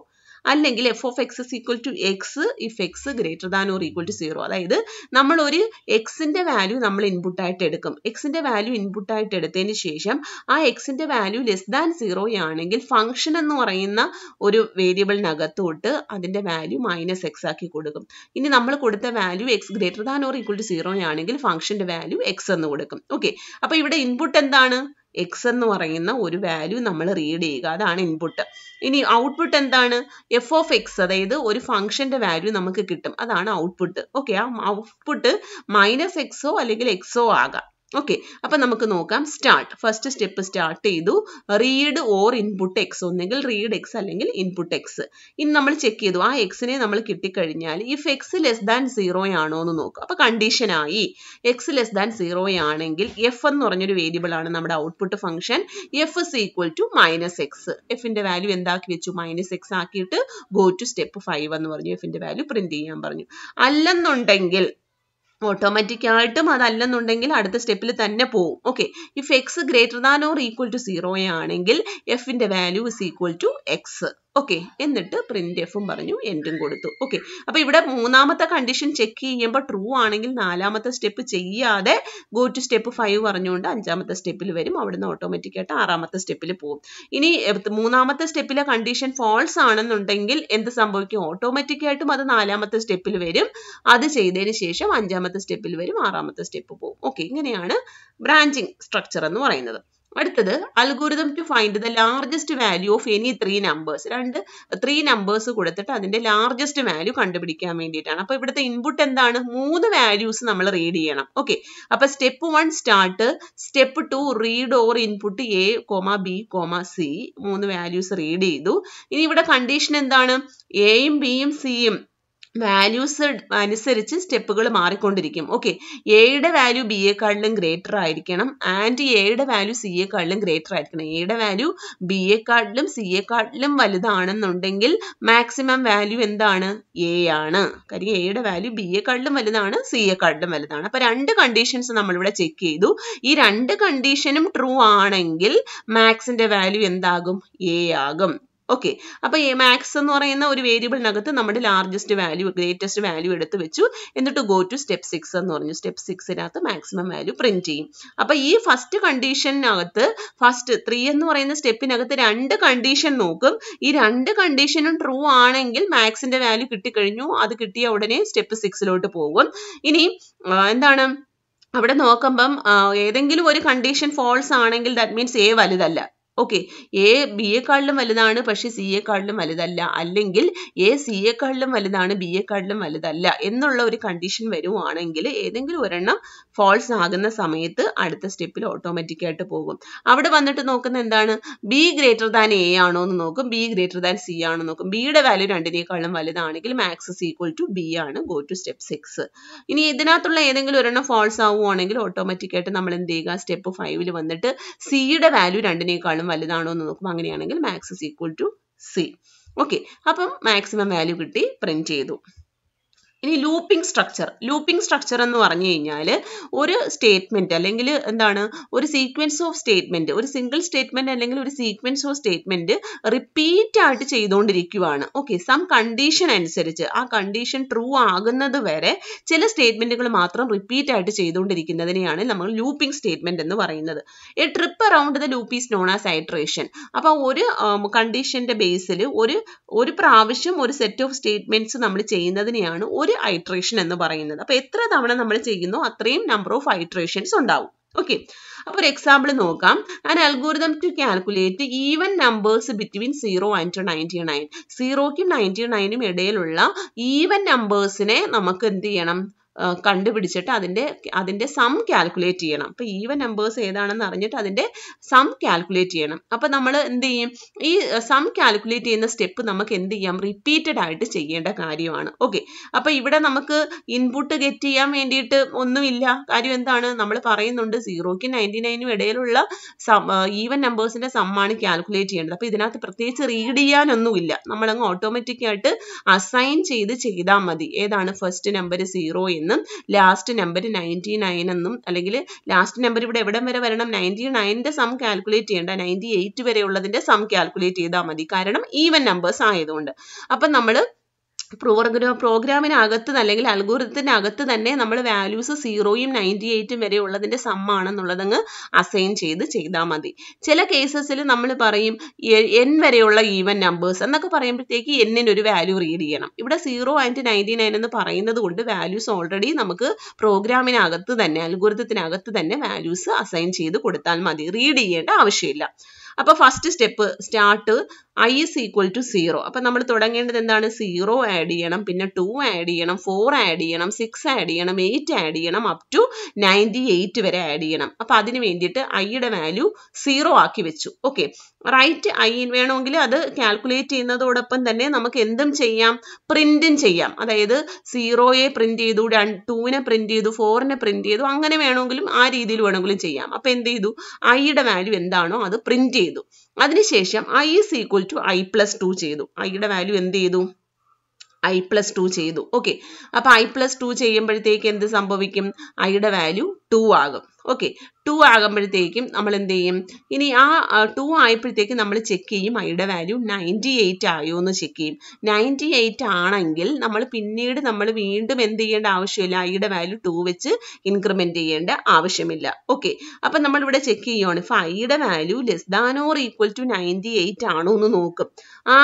അല്ലെങ്കിൽ F of X is equal to X if X greater than or equal to zero അതായത് നമ്മൾ ഒരു എക്സിന്റെ value നമ്മൾ ഇൻപുട്ടായിട്ട് എടുക്കും എക്സിന്റെ value ഇൻപുട്ടായിട്ട് എടുത്തതിന് ശേഷം ആ എക്സിന്റെ വാല്യൂ ലെസ് ദാൻ സീറോ ആണെങ്കിൽ ഫംഗ്ഷൻ എന്ന് പറയുന്ന ഒരു വേരിയബിളിനകത്തോട്ട് അതിന്റെ വാല്യൂ മൈനസ് എക്സ് ആക്കി കൊടുക്കും ഇനി നമ്മൾ കൊടുത്ത value X greater than or equal to zero ആണെങ്കിൽ ഫംഗ്ഷന്റെ വാല്യൂ എക്സ് എന്ന് കൊടുക്കും ഓക്കെ അപ്പൊ ഇവിടെ ഇൻപുട്ട് എന്താണ് എക്സ് എന്ന് പറയുന്ന ഒരു വാല്യൂ നമ്മൾ റീഡ് ചെയ്യുക അതാണ് ഇൻപുട്ട് ഇനി ഔട്ട്പുട്ട് എന്താണ് എഫ് ഓഫ് എക്സ് അതായത് ഒരു ഫംഗ്ഷന്റെ വാല്യൂ നമുക്ക് കിട്ടും അതാണ് ഔട്ട്പുട്ട് ഓക്കെ ആ ഔട്ട്പുട്ട് മൈനസ് എക്സോ അല്ലെങ്കിൽ എക്സോ ആകാം ഓക്കെ അപ്പം നമുക്ക് നോക്കാം സ്റ്റാർട്ട് ഫസ്റ്റ് സ്റ്റെപ്പ് സ്റ്റാർട്ട് ചെയ്തു റീഡ് ഓർ ഇൻപുട്ട് എക്സ് ഒന്നെങ്കിൽ റീഡ് എക്സ് അല്ലെങ്കിൽ ഇൻപുട്ട് എക്സ് ഇനി നമ്മൾ ചെക്ക് ചെയ്തു ആ എക്സിനെ നമ്മൾ കിട്ടിക്കഴിഞ്ഞാൽ if X less than zero ആണോ എന്ന് നോക്കുക അപ്പം കണ്ടീഷനായി എക്സ് ലെസ് ദാൻ സീറോ ആണെങ്കിൽ എഫ് എന്ന് പറഞ്ഞൊരു ആണ് നമ്മുടെ output function F is equal to minus X എഫിൻ്റെ വാല്യൂ എന്താക്കി വെച്ചു മൈനസ് എക്സ് ആക്കിയിട്ട് ഗോ ടു സ്റ്റെപ്പ് ഫൈവ് എന്ന് പറഞ്ഞു എഫിൻ്റെ വാല്യൂ പ്രിന്റ് ചെയ്യാൻ പറഞ്ഞു അല്ലെന്നുണ്ടെങ്കിൽ ആയിട്ടും അതല്ലെന്നുണ്ടെങ്കിൽ അടുത്ത സ്റ്റെപ്പിൽ തന്നെ പോവും okay if X greater than or equal to zero ആണെങ്കിൽ എഫിന്റെ value is equal to X okay എന്നിട്ട് പ്രിന്റ് എഫും പറഞ്ഞു എൻഡും കൊടുത്തു ഓക്കെ അപ്പോൾ ഇവിടെ മൂന്നാമത്തെ കണ്ടീഷൻ ചെക്ക് ചെയ്യുമ്പോൾ ട്രൂ ആണെങ്കിൽ നാലാമത്തെ സ്റ്റെപ്പ് ചെയ്യാതെ ഗോ ടു സ്റ്റെപ്പ് ഫൈവ് പറഞ്ഞുകൊണ്ട് അഞ്ചാമത്തെ സ്റ്റെപ്പിൽ വരും അവിടുന്ന് ഓട്ടോമാറ്റിക്കായിട്ട് ആറാമത്തെ സ്റ്റെപ്പിൽ പോകും ഇനി മൂന്നാമത്തെ സ്റ്റെപ്പിലെ കണ്ടീഷൻ ഫോൾസ് ആണെന്നുണ്ടെങ്കിൽ എന്ത് സംഭവിക്കും ഓട്ടോമാറ്റിക്കായിട്ടും അത് നാലാമത്തെ സ്റ്റെപ്പിൽ വരും അത് ചെയ്തതിന് ശേഷം അഞ്ചാമത്തെ സ്റ്റെപ്പിൽ വരും ആറാമത്തെ സ്റ്റെപ്പ് പോകും ഓക്കെ ഇങ്ങനെയാണ് ബ്രാഞ്ചിങ് സ്ട്രക്ചർ എന്ന് പറയുന്നത് അടുത്തത് algorithm to find the largest value of any three numbers രണ്ട് ത്രീ നമ്പേഴ്സ് കൊടുത്തിട്ട് അതിന്റെ ലാർജസ്റ്റ് വാല്യൂ കണ്ടുപിടിക്കാൻ വേണ്ടിയിട്ടാണ് അപ്പോൾ ഇവിടുത്തെ ഇൻപുട്ട് എന്താണ് മൂന്ന് വാല്യൂസ് നമ്മൾ റീഡ് ചെയ്യണം ഓക്കെ അപ്പോൾ step one start step two read or input A comma B comma C മൂന്ന് വാല്യൂസ് റീഡ് ചെയ്തു ഇനി ഇവിടെ കണ്ടീഷൻ എന്താണ് എയും ബിയും സിയും വാല്യൂസ് അനുസരിച്ച് സ്റ്റെപ്പുകൾ മാറിക്കൊണ്ടിരിക്കും ഓക്കെ എയുടെ വാല്യൂ ബി യെക്കാളിലും ഗ്രേറ്റർ ആയിരിക്കണം ആൻഡ് എയുടെ വാല്യൂ സി യെക്കാളിലും ഗ്രേറ്റർ ആയിരിക്കണം എയുടെ വാല്യൂ ബി യെക്കാളിലും സി യെക്കാളിലും വലുതാണെന്നുണ്ടെങ്കിൽ മാക്സിമം വാല്യൂ എന്താണ് എ ആണ് കാര്യം എയുടെ വാല്യൂ ബി യെക്കാളിലും വലുതാണ് സി യെക്കാളിലും വലുതാണ് അപ്പൊ രണ്ട് കണ്ടീഷൻസ് നമ്മളിവിടെ ചെക്ക് ചെയ്തു ഈ രണ്ട് കണ്ടീഷനും ട്രൂ ആണെങ്കിൽ മാക്സിന്റെ വാല്യൂ എന്താകും എ ആകും ഓക്കെ അപ്പോൾ ഈ മാക്സ് എന്ന് പറയുന്ന ഒരു വേരിയബിളിനകത്ത് നമ്മുടെ ലാർജസ്റ്റ് വാല്യൂ ഗ്രേറ്റസ്റ്റ് വാല്യൂ എടുത്ത് വെച്ചു എന്നിട്ട് ഗോ ടു സ്റ്റെപ്പ് സിക്സ് എന്ന് പറഞ്ഞു സ്റ്റെപ്പ് സിക്സിനകത്ത് മാക്സിമം വാല്യൂ പ്രിന്റ് ചെയ്യും അപ്പോൾ ഈ ഫസ്റ്റ് കണ്ടീഷനകത്ത് ഫസ്റ്റ് ത്രീ എന്ന് പറയുന്ന സ്റ്റെപ്പിനകത്ത് രണ്ട് കണ്ടീഷൻ നോക്കും ഈ രണ്ട് കണ്ടീഷനും ട്രൂ ആണെങ്കിൽ മാക്സിന്റെ വാല്യൂ കിട്ടിക്കഴിഞ്ഞു അത് കിട്ടിയ ഉടനെ സ്റ്റെപ്പ് സിക്സിലോട്ട് പോകും ഇനി എന്താണ് അവിടെ നോക്കുമ്പം ഏതെങ്കിലും ഒരു കണ്ടീഷൻ ഫോൾസ് ആണെങ്കിൽ ദാറ്റ് മീൻസ് എ വലുതല്ല ഓക്കെ എ ബി എക്കാളിലും വലുതാണ് പക്ഷേ എക്കാളിലും വലുതല്ല അല്ലെങ്കിൽ എ സി എക്കാളിലും വലുതാണ് ബി എക്കാളിലും വലുതല്ല എന്നുള്ള ഒരു കണ്ടീഷൻ വരുവാണെങ്കിൽ ഏതെങ്കിലും ഒരെണ്ണം ഫോൾസ് ആകുന്ന സമയത്ത് അടുത്ത സ്റ്റെപ്പിൽ ഓട്ടോമാറ്റിക് ആയിട്ട് പോകും അവിടെ വന്നിട്ട് നോക്കുന്ന എന്താണ് ബി ഗ്രേറ്റർ ദാൻ എ ആണോ എന്ന് നോക്കും ബി ഗ്രേറ്റർ ദാൻ സി ആണോ നോക്കും ബിയുടെ വാല്യൂ രണ്ടിനേക്കാളും വലുതാണെങ്കിൽ മാക്സ് ഈക്വൽ ടു ബി ആണ് ഗോ ടു സ്റ്റെപ്പ് സിക്സ് ഇനി ഇതിനകത്തുള്ള ഏതെങ്കിലും ഒരെണ്ണം ഫോൾസ് ആവുകയാണെങ്കിൽ ഓട്ടോമാറ്റിക് ആയിട്ട് നമ്മൾ എന്ത് ചെയ്യുക സ്റ്റെപ്പ് ഫൈവിൽ വന്നിട്ട് സിയുടെ വാല്യൂ രണ്ടിനേക്കാളും വലുതാണോ എന്ന് നോക്കും അങ്ങനെയാണെങ്കിൽ max equal to C okay അപ്പം മാക്സിമം വാല്യൂ കിട്ടി പ്രിന്റ് ചെയ്തു ഇനി ലൂപ്പിംഗ് സ്ട്രക്ചർ ലൂപ്പിംഗ് സ്ട്രക്ചർ എന്ന് പറഞ്ഞു കഴിഞ്ഞാൽ ഒരു സ്റ്റേറ്റ്മെൻറ്റ് അല്ലെങ്കിൽ എന്താണ് ഒരു സീക്വൻസ് ഓഫ് സ്റ്റേറ്റ്മെൻറ്റ് ഒരു സിംഗിൾ സ്റ്റേറ്റ്മെൻറ്റ് അല്ലെങ്കിൽ ഒരു സീക്വൻസ് ഓഫ് സ്റ്റേറ്റ്മെൻറ്റ് റിപ്പീറ്റ് ആയിട്ട് ചെയ്തുകൊണ്ടിരിക്കുവാണ് ഓക്കെ സം കണ്ടീഷൻ അനുസരിച്ച് ആ കണ്ടീഷൻ ട്രൂ ആകുന്നത് വരെ ചില സ്റ്റേറ്റ്മെൻറ്റുകൾ മാത്രം റിപ്പീറ്റ് ആയിട്ട് ചെയ്തുകൊണ്ടിരിക്കുന്നതിനെയാണ് നമ്മൾ ലൂപ്പിംഗ് സ്റ്റേറ്റ്മെൻറ്റ് എന്ന് പറയുന്നത് a trip around the loop is known as iteration അപ്പോൾ ഒരു കണ്ടീഷൻ്റെ ബേസിൽ ഒരു ഒരു പ്രാവശ്യം ഒരു സെറ്റ് ഓഫ് സ്റ്റേറ്റ്മെൻറ്റ്സ് നമ്മൾ ചെയ്യുന്നതിനെയാണ് ഒരു ഐട്രേഷൻ എന്ന് പറയുന്നത് അപ്പോൾ എത്ര തവണ നമ്മൾ ചെയ്യുന്നു അത്രയും നമ്പർ ഓഫ് ഐട്രേഷൻസ് ഉണ്ടാവും ഓക്കെ അപ്പോൾ ഒരു എക്സാമ്പിൾ നോക്കാം ഞാൻ algorithm to calculate even numbers between zero and ninety nine സീറോക്കും നയൻറ്റി നയനും ഇടയിലുള്ള ഈവൻ നമ്പേഴ്സിനെ നമുക്ക് എന്ത് ചെയ്യണം കണ്ടുപിടിച്ചിട്ട് അതിൻ്റെ അതിൻ്റെ സം കാൽക്കുലേറ്റ് ചെയ്യണം അപ്പോൾ ഈവൻ നമ്പേഴ്സ് ഏതാണെന്ന് അറിഞ്ഞിട്ട് അതിൻ്റെ സം കാൽക്കുലേറ്റ് ചെയ്യണം അപ്പോൾ നമ്മൾ എന്ത് ചെയ്യും ഈ സം കാൽക്കുലേറ്റ് ചെയ്യുന്ന സ്റ്റെപ്പ് നമുക്ക് എന്ത് ചെയ്യാം റിപ്പീറ്റഡ് ആയിട്ട് ചെയ്യേണ്ട കാര്യമാണ് ഓക്കെ അപ്പോൾ ഇവിടെ നമുക്ക് ഇൻപുട്ട് ഗെറ്റ് ചെയ്യാൻ വേണ്ടിയിട്ട് ഒന്നുമില്ല കാര്യം എന്താണ് നമ്മൾ പറയുന്നുണ്ട് സീറോയ്ക്ക് നയൻറ്റി നയനും ഇടയിലുള്ള ഈവൻ നമ്പേഴ്സിൻ്റെ സമ്മാണ് കാൽക്കുലേറ്റ് ചെയ്യേണ്ടത് അപ്പോൾ ഇതിനകത്ത് പ്രത്യേകിച്ച് റീഡ് ചെയ്യാനൊന്നുമില്ല നമ്മളങ്ങ് ഓട്ടോമാറ്റിക്കായിട്ട് അസൈൻ ചെയ്ത് ചെയ്താൽ മതി ഏതാണ് ഫസ്റ്റ് നമ്പർ സീറോ എന്ന് എന്നും ലാസ്റ്റ് നമ്പർ നയൻറ്റി നയൻ എന്നും അല്ലെങ്കിൽ ലാസ്റ്റ് നമ്പർ ഇവിടെ എവിടെ വരെ വരണം നയൻറ്റി നയൻ്റെ സം കാൽക്കുലേറ്റ് ചെയ്യേണ്ട നയൻറ്റി എയ്റ്റ് വരെയുള്ളതിൻ്റെ സം കാൽക്കുലേറ്റ് ചെയ്താൽ മതി കാരണം ഈവൻ നമ്പേഴ്സ് ആയതുകൊണ്ട് അപ്പം നമ്മൾ പ്രോഗ്രാമിനകത്ത് അല്ലെങ്കിൽ അൽഗോറിതത്തിൻ്റെ അകത്ത് തന്നെ നമ്മൾ വാല്യൂസ് സീറോയും നയൻറ്റി എയ്റ്റും വരെ ഉള്ളതിൻ്റെ സമ്മാണെന്നുള്ളതങ്ങ് അസൈൻ ചെയ്ത് ചെയ്താൽ മതി ചില കേസസിൽ നമ്മൾ പറയും എൻ വരെയുള്ള ഈവൻ നമ്പേഴ്സ് എന്നൊക്കെ പറയുമ്പോഴത്തേക്ക് എന്നിന് ഒരു വാല്യൂ റീഡ് ചെയ്യണം ഇവിടെ സീറോ ആൻഡ് നയൻറ്റി നയൻ എന്ന് പറയുന്നത് കൊണ്ട് വാല്യൂസ് ഓൾറെഡി നമുക്ക് പ്രോഗ്രാമിനകത്ത് തന്നെ അൽഗോറിതത്തിനകത്ത് തന്നെ വാല്യൂസ് അസൈൻ ചെയ്ത് കൊടുത്താൽ മതി റീഡ് ചെയ്യേണ്ട ആവശ്യമില്ല അപ്പോൾ first step start I is equal to zero അപ്പം നമ്മൾ തുടങ്ങേണ്ടത് എന്താണ് സീറോ ആഡ് ചെയ്യണം പിന്നെ ടു ആഡ് ചെയ്യണം ഫോർ ആഡ് ചെയ്യണം സിക്സ് ആഡ് ചെയ്യണം എയ്റ്റ് ആഡ് ചെയ്യണം അപ് ടു നയൻറ്റി എയ്റ്റ് വരെ ആഡ് ചെയ്യണം അപ്പം അതിന് വേണ്ടിയിട്ട് ഐയുടെ വാല്യൂ സീറോ ആക്കി വെച്ചു ഓക്കെ റൈറ്റ് ഐ വേണമെങ്കിൽ അത് കാൽക്കുലേറ്റ് ചെയ്യുന്നതോടൊപ്പം തന്നെ നമുക്ക് എന്തും ചെയ്യാം പ്രിൻറ്റും ചെയ്യാം അതായത് സീറോയെ പ്രിൻറ്റ് ചെയ്തു ടൂവിനെ പ്രിൻറ്റ് ചെയ്തു ഫോറിനെ പ്രിൻറ്റ് ചെയ്തു അങ്ങനെ വേണമെങ്കിലും ആ രീതിയിൽ വേണമെങ്കിലും ചെയ്യാം അപ്പം എന്ത് ചെയ്തു ഐയുടെ വാല്യൂ എന്താണോ അത് പ്രിൻറ്റ് ചെയ്തു അതിനുശേഷം I is equal to I plus two ചെയ്തു ഐയുടെ വാല്യൂ എന്ത് ചെയ്തു ഐ പ്ലസ് ടു ചെയ്തു ഓക്കെ അപ്പൊ ഐ പ്ലസ് ടു ചെയ്യുമ്പോഴത്തേക്ക് എന്ത് സംഭവിക്കും ഐയുടെ വാല്യൂ ടു ആകും ഓക്കെ ടു ആകുമ്പോഴത്തേക്കും നമ്മൾ എന്ത് ചെയ്യും ഇനി ആ ടു ആയപ്പോഴത്തേക്ക് നമ്മൾ ചെക്ക് ചെയ്യും ഐയുടെ വാല്യൂ നയൻറ്റി എയ്റ്റ് ആയോ എന്ന് ചെക്ക് ചെയ്യും നയൻറ്റി എയ്റ്റ് ആണെങ്കിൽ നമ്മൾ പിന്നീട് നമ്മൾ വീണ്ടും എന്ത് ചെയ്യേണ്ട ആവശ്യമില്ല ഐയുടെ വാല്യൂ ടു വെച്ച് ഇൻക്രിമെൻറ്റ് ചെയ്യേണ്ട ആവശ്യമില്ല ഓക്കെ അപ്പം ഇവിടെ ചെക്ക് ചെയ്യുകയാണ് ഇപ്പം ഐയുടെ value less than or equal to ninety eight ആണോ എന്ന് നോക്കും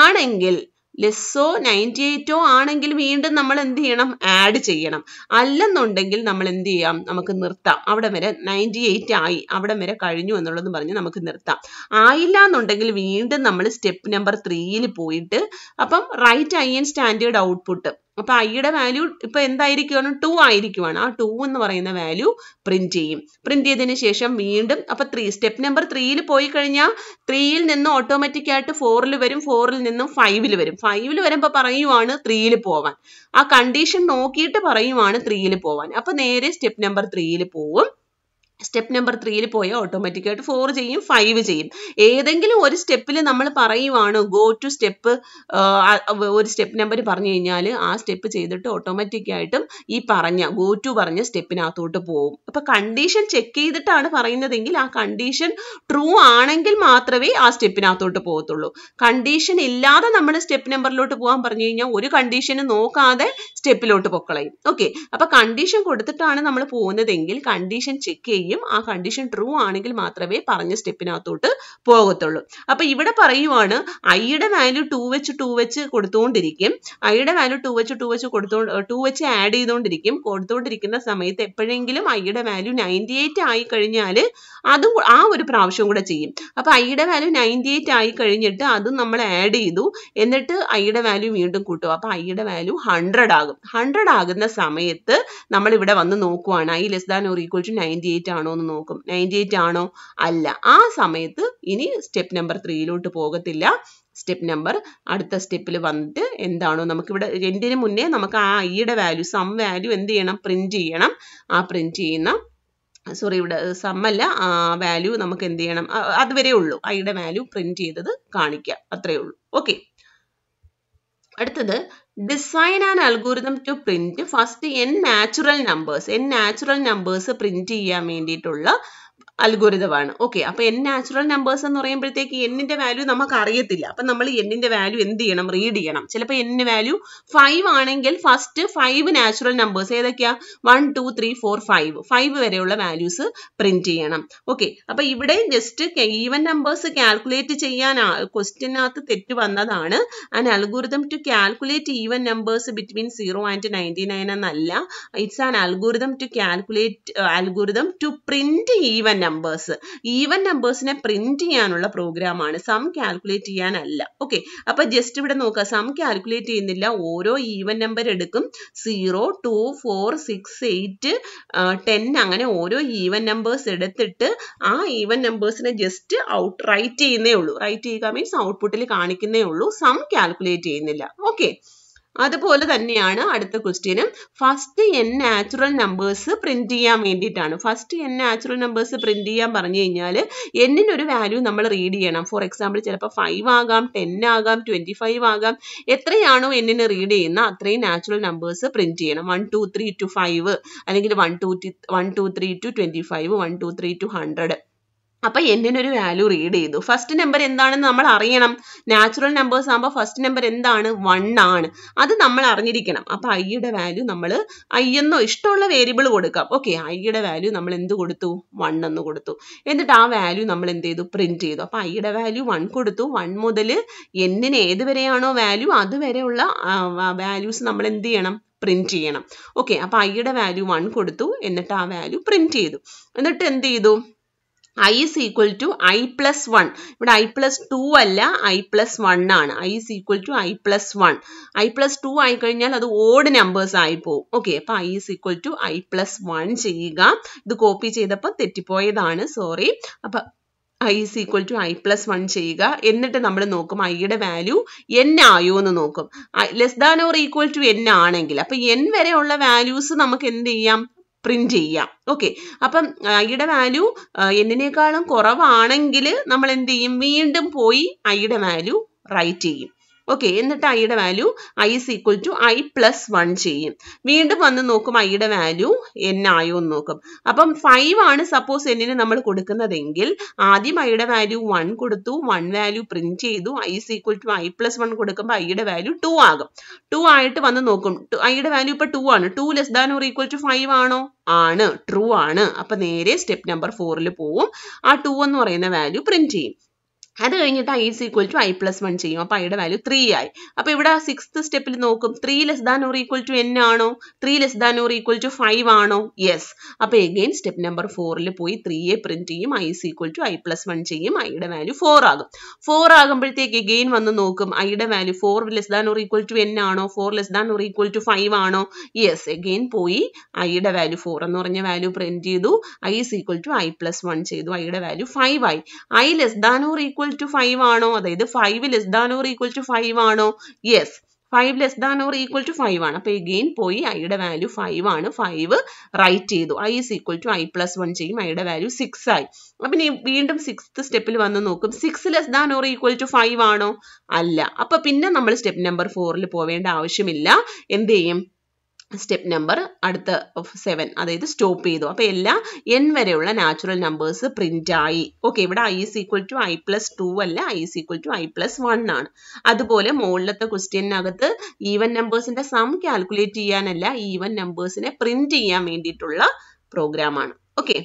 ആണെങ്കിൽ ലെസ്സോ നയൻറ്റി എയ്റ്റോ ആണെങ്കിൽ വീണ്ടും നമ്മൾ എന്ത് ചെയ്യണം ആഡ് ചെയ്യണം അല്ലെന്നുണ്ടെങ്കിൽ നമ്മൾ എന്ത് ചെയ്യാം നമുക്ക് നിർത്താം അവിടെ വരെ നയൻറ്റി എയ്റ്റ് ആയി അവിടെ വരെ കഴിഞ്ഞു എന്നുള്ളത് പറഞ്ഞ് നമുക്ക് നിർത്താം ആയില്ല എന്നുണ്ടെങ്കിൽ വീണ്ടും നമ്മൾ സ്റ്റെപ്പ് നമ്പർ ത്രീയിൽ പോയിട്ട് അപ്പം write I N standard output അപ്പോൾ ഐയുടെ വാല്യൂ ഇപ്പോൾ എന്തായിരിക്കുവാണ് ടു ആയിരിക്കുവാണ് ആ ടു എന്ന് പറയുന്ന വാല്യൂ പ്രിന്റ് ചെയ്യും പ്രിന്റ് ചെയ്തതിന് ശേഷം വീണ്ടും അപ്പോൾ ത്രീ സ്റ്റെപ്പ് നമ്പർ ത്രീയിൽ പോയി കഴിഞ്ഞാൽ ത്രീയിൽ നിന്ന് ഓട്ടോമാറ്റിക് ആയിട്ട് ഫോറിൽ വരും ഫോറിൽ നിന്നും ഫൈവിൽ വരും ഫൈവിൽ വരുമ്പോൾ പറയുവാണ് ത്രീയിൽ പോവാൻ ആ കണ്ടീഷൻ നോക്കിയിട്ട് പറയുവാണ് ത്രീയിൽ പോവാൻ അപ്പോൾ നേരെ സ്റ്റെപ്പ് നമ്പർ ത്രീയിൽ പോവും സ്റ്റെപ്പ് നമ്പർ ത്രീയിൽ പോയാൽ ഓട്ടോമാറ്റിക്കായിട്ട് ഫോർ ചെയ്യും ഫൈവ് ചെയ്യും ഏതെങ്കിലും ഒരു സ്റ്റെപ്പിൽ നമ്മൾ പറയുവാണ് ഗോ ടു സ്റ്റെപ്പ് ഒരു സ്റ്റെപ്പ് നമ്പർ പറഞ്ഞു കഴിഞ്ഞാൽ ആ സ്റ്റെപ്പ് ചെയ്തിട്ട് ഓട്ടോമാറ്റിക്കായിട്ടും ഈ പറഞ്ഞ ഗോ ടു പറഞ്ഞ സ്റ്റെപ്പിനകത്തോട്ട് പോകും അപ്പം കണ്ടീഷൻ ചെക്ക് ചെയ്തിട്ടാണ് പറയുന്നതെങ്കിൽ ആ കണ്ടീഷൻ ട്രൂ ആണെങ്കിൽ മാത്രമേ ആ സ്റ്റെപ്പിനകത്തോട്ട് പോകത്തുള്ളൂ കണ്ടീഷൻ ഇല്ലാതെ നമ്മൾ സ്റ്റെപ്പ് നമ്പറിലോട്ട് പോകാൻ പറഞ്ഞു കഴിഞ്ഞാൽ ഒരു കണ്ടീഷന് നോക്കാതെ സ്റ്റെപ്പിലോട്ട് പൊക്കളയും ഓക്കെ അപ്പം കണ്ടീഷൻ കൊടുത്തിട്ടാണ് നമ്മൾ പോകുന്നതെങ്കിൽ കണ്ടീഷൻ ചെക്ക് ചെയ്യും ചെയ്യും ആ കണ്ടീഷൻ ട്രൂ ആണെങ്കിൽ മാത്രമേ പറഞ്ഞ സ്റ്റെപ്പിനകത്തോട്ട് പോകത്തുള്ളൂ അപ്പൊ ഇവിടെ പറയുവാണ് ഐയുടെ വാല്യൂ ടു വെച്ച് ടു വെച്ച് കൊടുത്തുകൊണ്ടിരിക്കും ഐയുടെ വാല്യൂ ടു വെച്ച് ടു വെച്ച് കൊടുത്തോ ടു വെച്ച് ആഡ് ചെയ്തുകൊണ്ടിരിക്കും കൊടുത്തുകൊണ്ടിരിക്കുന്ന സമയത്ത് എപ്പോഴെങ്കിലും ഐയുടെ വാല്യൂ നയൻറ്റി എയ്റ്റ് ആയി കഴിഞ്ഞാൽ അതും ആ ഒരു പ്രാവശ്യം കൂടെ ചെയ്യും അപ്പൊ ഐയുടെ വാല്യൂ നയൻറ്റി എയ്റ്റ് ആയി കഴിഞ്ഞിട്ട് അതും നമ്മൾ ആഡ് ചെയ്തു എന്നിട്ട് ഐയുടെ വാല്യൂ വീണ്ടും കൂട്ടും അപ്പൊ ഐയുടെ വാല്യൂ ഹൺഡ്രഡ് ആകും ഹൺഡ്രഡ് ആകുന്ന സമയത്ത് നമ്മൾ ഇവിടെ വന്ന് നോക്കുവാണ് I less than or equal to ninety eight ആണോ എന്ന് നോക്കും നയൻറ്റി എയ്റ്റ് ആണോ അല്ല ആ സമയത്ത് ഇനി സ്റ്റെപ്പ് നമ്പർ ത്രീയിലോട്ട് പോകത്തില്ല സ്റ്റെപ്പ് നമ്പർ അടുത്ത സ്റ്റെപ്പിൽ വന്നിട്ട് എന്താണോ നമുക്കിവിടെ രണ്ടിന് മുന്നേ നമുക്ക് ആ ഐയുടെ വാല്യൂ സം വാല്യൂ എന്ത് ചെയ്യണം പ്രിൻറ്റ് ചെയ്യണം ആ പ്രിൻറ്റ് ചെയ്യുന്ന സോറി ഇവിടെ സമ്മല്ല വാല്യൂ നമുക്ക് എന്ത് ചെയ്യണം അതുവരെ ഉള്ളൂ ഐയുടെ വാല്യൂ പ്രിന്റ് ചെയ്തത് കാണിക്കുക അത്രയേ ഉള്ളൂ ഓക്കെ അടുത്തത് design and algorithm to print first N natural numbers N natural numbers print ചെയ്യാൻ വേണ്ടിയിട്ടുള്ള അൽഗോരിതമാണ് ഓക്കെ അപ്പോൾ എൻ നാച്ചുറൽ നമ്പേഴ്സ് എന്ന് പറയുമ്പോഴത്തേക്ക് എന്നിന്റെ വാല്യൂ നമുക്ക് അറിയത്തില്ല അപ്പൊ നമ്മൾ എന്നിന്റെ വാല്യൂ എന്ത് ചെയ്യണം റീഡ് ചെയ്യണം ചിലപ്പോൾ എന്ന വാല്യൂ ഫൈവ് ആണെങ്കിൽ ഫസ്റ്റ് ഫൈവ് നാച്ചുറൽ നമ്പേഴ്സ് ഏതൊക്കെയാ one two three four five five വരെയുള്ള വാല്യൂസ് പ്രിന്റ് ചെയ്യണം ഓക്കെ അപ്പോൾ ഇവിടെ ജസ്റ്റ് ഈവൻ നമ്പേഴ്സ് കാൽക്കുലേറ്റ് ചെയ്യാൻ ക്വസ്റ്റിനകത്ത് തെറ്റ് വന്നതാണ് an algorithm to calculate even numbers between zero and ninety nine എന്നല്ല it's an algorithm to calculate algorithm to print even numbers even നമ്പേഴ്സിനെ പ്രിന്റ് ചെയ്യാനുള്ള പ്രോഗ്രാമാണ് സം കാൽക്കുലേറ്റ് ചെയ്യാനല്ല ഓക്കെ അപ്പൊ ജസ്റ്റ് ഇവിടെ നോക്കുക സം കാൽക്കുലേറ്റ് ചെയ്യുന്നില്ല ഓരോ ഈവൻ നമ്പർ എടുക്കും zero two four six eight ten അങ്ങനെ ഓരോ ഈവൻ നമ്പേഴ്സ് എടുത്തിട്ട് ആ ഈവൻ നമ്പേഴ്സിനെ ജസ്റ്റ് ഔട്ട് റൈറ്റ് ചെയ്യുന്നേ ഉള്ളൂ റൈറ്റ് ചെയ്യുക മീൻസ് ഔട്ട്പുട്ടിൽ കാണിക്കുന്നേ ഉള്ളൂ സം കാൽക്കുലേറ്റ് ചെയ്യുന്നില്ല ഓക്കെ അതുപോലെ തന്നെയാണ് അടുത്ത ക്വസ്റ്റ്യനും first N natural numbers print ചെയ്യാൻ വേണ്ടിയിട്ടാണ് first N natural numbers print ചെയ്യാൻ പറഞ്ഞു കഴിഞ്ഞാൽ എന്നിനൊരു വാല്യൂ നമ്മൾ റീഡ് ചെയ്യണം ഫോർ എക്സാമ്പിൾ ചിലപ്പോൾ ഫൈവ് ആകാം ടെൻ ആകാം ട്വന്റി ഫൈവ് ആകാം എത്രയാണോ എന്നിന് റീഡ് ചെയ്യുന്ന അത്രയും നാച്ചുറൽ നമ്പേഴ്സ് പ്രിന്റ് ചെയ്യണം one two three two five അല്ലെങ്കിൽ one two one two three two twenty five one two three two hundred അപ്പൊ ഒരു വാല്യൂ റീഡ് ചെയ്തു ഫസ്റ്റ് നമ്പർ എന്താണെന്ന് നമ്മൾ അറിയണം നാച്ചുറൽ നമ്പേഴ്സ് ആകുമ്പോൾ ഫസ്റ്റ് നമ്പർ എന്താണ് വൺ ആണ് അത് നമ്മൾ അറിഞ്ഞിരിക്കണം അപ്പൊ ഐയുടെ വാല്യൂ നമ്മൾ ഐ എന്നോ ഇഷ്ടമുള്ള വേരിയബിൾ കൊടുക്കാം ഓക്കെ ഐയുടെ വാല്യൂ നമ്മൾ എന്ത് കൊടുത്തു വൺ എന്ന് കൊടുത്തു എന്നിട്ട് ആ വാല്യൂ നമ്മൾ എന്ത് ചെയ്തു പ്രിന്റ് ചെയ്തു അപ്പൊ ഐയുടെ വാല്യൂ വൺ കൊടുത്തു വൺ മുതൽ എന്നിന് ഏത് വരെയാണോ വാല്യൂ അതുവരെയുള്ള വാല്യൂസ് നമ്മൾ എന്ത് ചെയ്യണം പ്രിന്റ് ചെയ്യണം ഓക്കെ അപ്പൊ ഐയുടെ വാല്യൂ വൺ കൊടുത്തു എന്നിട്ട് ആ വാല്യൂ പ്രിന്റ് ചെയ്തു എന്നിട്ട് എന്ത് ചെയ്തു I is equal to I plus one ഇവിടെ ഐ പ്ലസ് ടു അല്ല ഐ പ്ലസ് വൺ ആണ് I is equal to I plus one I plus two ആയിക്കഴിഞ്ഞാൽ അത് ഓഡ് നമ്പേഴ്സ് ആയി പോകും ഓക്കെ അപ്പൊ I is equal to I plus one ചെയ്യുക ഇത് കോപ്പി ചെയ്തപ്പോൾ തെറ്റിപ്പോയതാണ് സോറി അപ്പൊ I is equal to I plus one ചെയ്യുക എന്നിട്ട് നമ്മൾ നോക്കും ഐയുടെ വാല്യൂ എൻ ആയോ എന്ന് നോക്കും less than or equal to N ആണെങ്കിൽ അപ്പൊ എൻ വരെയുള്ള വാല്യൂസ് നമുക്ക് എന്ത് ചെയ്യാം പ്രിന്റ് ചെയ്യാം ഓക്കെ അപ്പം ഐയുടെ വാല്യൂ എന്നിനേക്കാളും കുറവാണെങ്കിൽ നമ്മൾ എന്ത് ചെയ്യും വീണ്ടും പോയി ഐയുടെ വാല്യൂ റൈറ്റ് ചെയ്യും ഓക്കെ എന്നിട്ട് ഐയുടെ value I is equal to I plus one ചെയ്യും വീണ്ടും വന്ന് നോക്കും ഐയുടെ വാല്യൂ എൻ ആയോ എന്ന് നോക്കും അപ്പം ഫൈവ് ആണ് സപ്പോസ് എന്നിന് നമ്മൾ കൊടുക്കുന്നതെങ്കിൽ ആദ്യം ഐയുടെ വാല്യൂ വൺ കൊടുത്തു വൺ വാല്യൂ പ്രിന്റ് ചെയ്തു I is equal to I plus one കൊടുക്കുമ്പോൾ ഐയുടെ വാല്യൂ ടു ആകും ടു ആയിട്ട് വന്ന് നോക്കും ഐയുടെ വാല്യൂ ഇപ്പൊ ടു ആണ് two less than or equal to five ആണോ ആണ് ട്രൂ ആണ് അപ്പൊ നേരെ സ്റ്റെപ്പ് നമ്പർ ഫോറിൽ പോവും ആ ടു എന്ന് പറയുന്ന വാല്യൂ പ്രിന്റ് ചെയ്യും അത് കഴിഞ്ഞിട്ട് I is equal to I plus one ചെയ്യും അപ്പോൾ ഐയുടെ വാല്യൂ ത്രീ ആയി അപ്പോൾ ഇവിടെ സിക്സ് സ്റ്റെപ്പിൽ നോക്കും three less than or equal to N ആണോ three less than or equal to five ആണോ യെസ് അപ്പോൾ എഗെയിൻ സ്റ്റെപ്പ് നമ്പർ ഫോറിൽ പോയി ത്രീയെ പ്രിന്റ് ചെയ്യും I is equal to I plus one ചെയ്യും ഐയുടെ വാല്യൂ ഫോർ ആകും ഫോർ ആകുമ്പോഴത്തേക്ക് എഗെയിൻ വന്ന് നോക്കും ഐയുടെ value four less than or equal to N ആണോ four less than or equal to five ആണോ യെസ് എഗെയിൻ പോയി ഐയുടെ വാല്യൂ ഫോർ എന്ന് പറഞ്ഞ വാല്യൂ പ്രിന്റ് ചെയ്തു I is equal to I plus one ചെയ്തു ഐയുടെ വാല്യൂ ഫൈവ് ആയി I less than or equal equal to five ആണോ അതായത് five less than or equal to five ആണോ yes five less than or equal to five ആണ് അപ്പൊ again പോയി ഐയുടെ വാല്യൂ ഫൈവ് ആണ് ഫൈവ് റൈറ്റ് ചെയ്തു I is equal to I plus one ചെയ്യും ഐയുടെ വാല്യൂ സിക്സ് ആയി അപ്പൊ ഇനി വീണ്ടും സിക്സ് സ്റ്റെപ്പിൽ വന്ന് നോക്കും six less than or equal to five ആണോ അല്ല അപ്പൊ പിന്നെ നമ്മൾ സ്റ്റെപ്പ് നമ്പർ ഫോറിൽ പോവേണ്ട ആവശ്യമില്ല എന്ത് ചെയ്യും സ്റ്റെപ്പ് നമ്പർ അടുത്ത സെവൻ അതായത് സ്റ്റോപ്പ് ചെയ്തു അപ്പോൾ എല്ലാ എൻ വരെയുള്ള നാച്ചുറൽ നമ്പേഴ്സ് പ്രിൻ്റ് ആയി ഓക്കെ ഇവിടെ I is equal to I plus two അല്ല I is equal to I plus one ആണ് അതുപോലെ മുകളിലത്തെ ക്വസ്റ്റ്യനകത്ത് ഈവൻ നമ്പേഴ്സിൻ്റെ സം കാൽക്കുലേറ്റ് ചെയ്യാനല്ല ഈവൻ നമ്പേഴ്സിനെ പ്രിൻ്റ് ചെയ്യാൻ വേണ്ടിയിട്ടുള്ള പ്രോഗ്രാമാണ് ഓക്കെ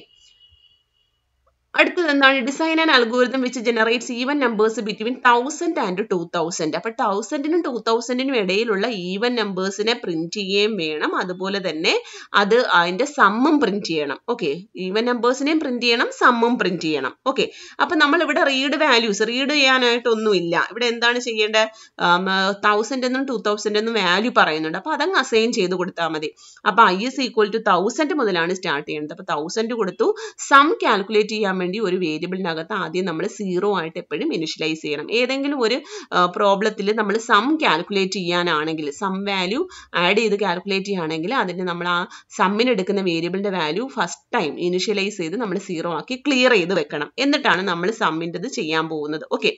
അടുത്തത് എന്താണ് design and algorithm which generates even numbers between thousand and two thousand അപ്പൊ തൗസൻഡിനും ടു തൗസൻഡിനും ഇടയിലുള്ള ഈവൻ നമ്പേഴ്സിനെ പ്രിന്റ് ചെയ്യുകയും വേണം അതുപോലെ തന്നെ അത് അതിന്റെ സമ്മും പ്രിന്റ് ചെയ്യണം ഓക്കെ ഈവൻ നമ്പേഴ്സിനെയും പ്രിന്റ് ചെയ്യണം സമ്മും പ്രിന്റ് ചെയ്യണം ഓക്കെ അപ്പൊ നമ്മൾ ഇവിടെ റീഡ് വാല്യൂസ് റീഡ് ചെയ്യാനായിട്ടൊന്നുമില്ല ഇവിടെ എന്താണ് ചെയ്യേണ്ടത് തൗസൻഡ് എന്നും ടു തൗസൻഡ് എന്നും വാല്യൂ പറയുന്നുണ്ട് അപ്പൊ അതങ്ങ് അസൈൻ ചെയ്ത് കൊടുത്താൽ മതി അപ്പൊ I is equal to thousand മുതലാണ് സ്റ്റാർട്ട് ചെയ്യേണ്ടത് അപ്പൊ തൗസൻഡ് കൊടുത്തു സം കാൽക്കുലേറ്റ് ചെയ്യാൻ വേണ്ടി ഒരു വേരിയബിളിനകത്ത് ആദ്യം നമ്മൾ സീറോ ആയിട്ട് എപ്പോഴും ഇനിഷ്യലൈസ് ചെയ്യണം ഏതെങ്കിലും ഒരു പ്രോബ്ലത്തിൽ നമ്മൾ സം കാൽക്കുലേറ്റ് ചെയ്യാനാണെങ്കിൽ സം വാല്യൂ ആഡ് ചെയ്ത് കാൽക്കുലേറ്റ് ചെയ്യുകയാണെങ്കിൽ അതിന് നമ്മൾ ആ സമ്മിനെടുക്കുന്ന വേരിയബിളിൻ്റെ വാല്യൂ ഫസ്റ്റ് ടൈം ഇനിഷ്യലൈസ് ചെയ്ത് നമ്മൾ സീറോ ആക്കി ക്ലിയർ ചെയ്ത് വെക്കണം എന്നിട്ടാണ് നമ്മൾ സമ്മിൻ്റെത് ചെയ്യാൻ പോകുന്നത് ഓക്കെ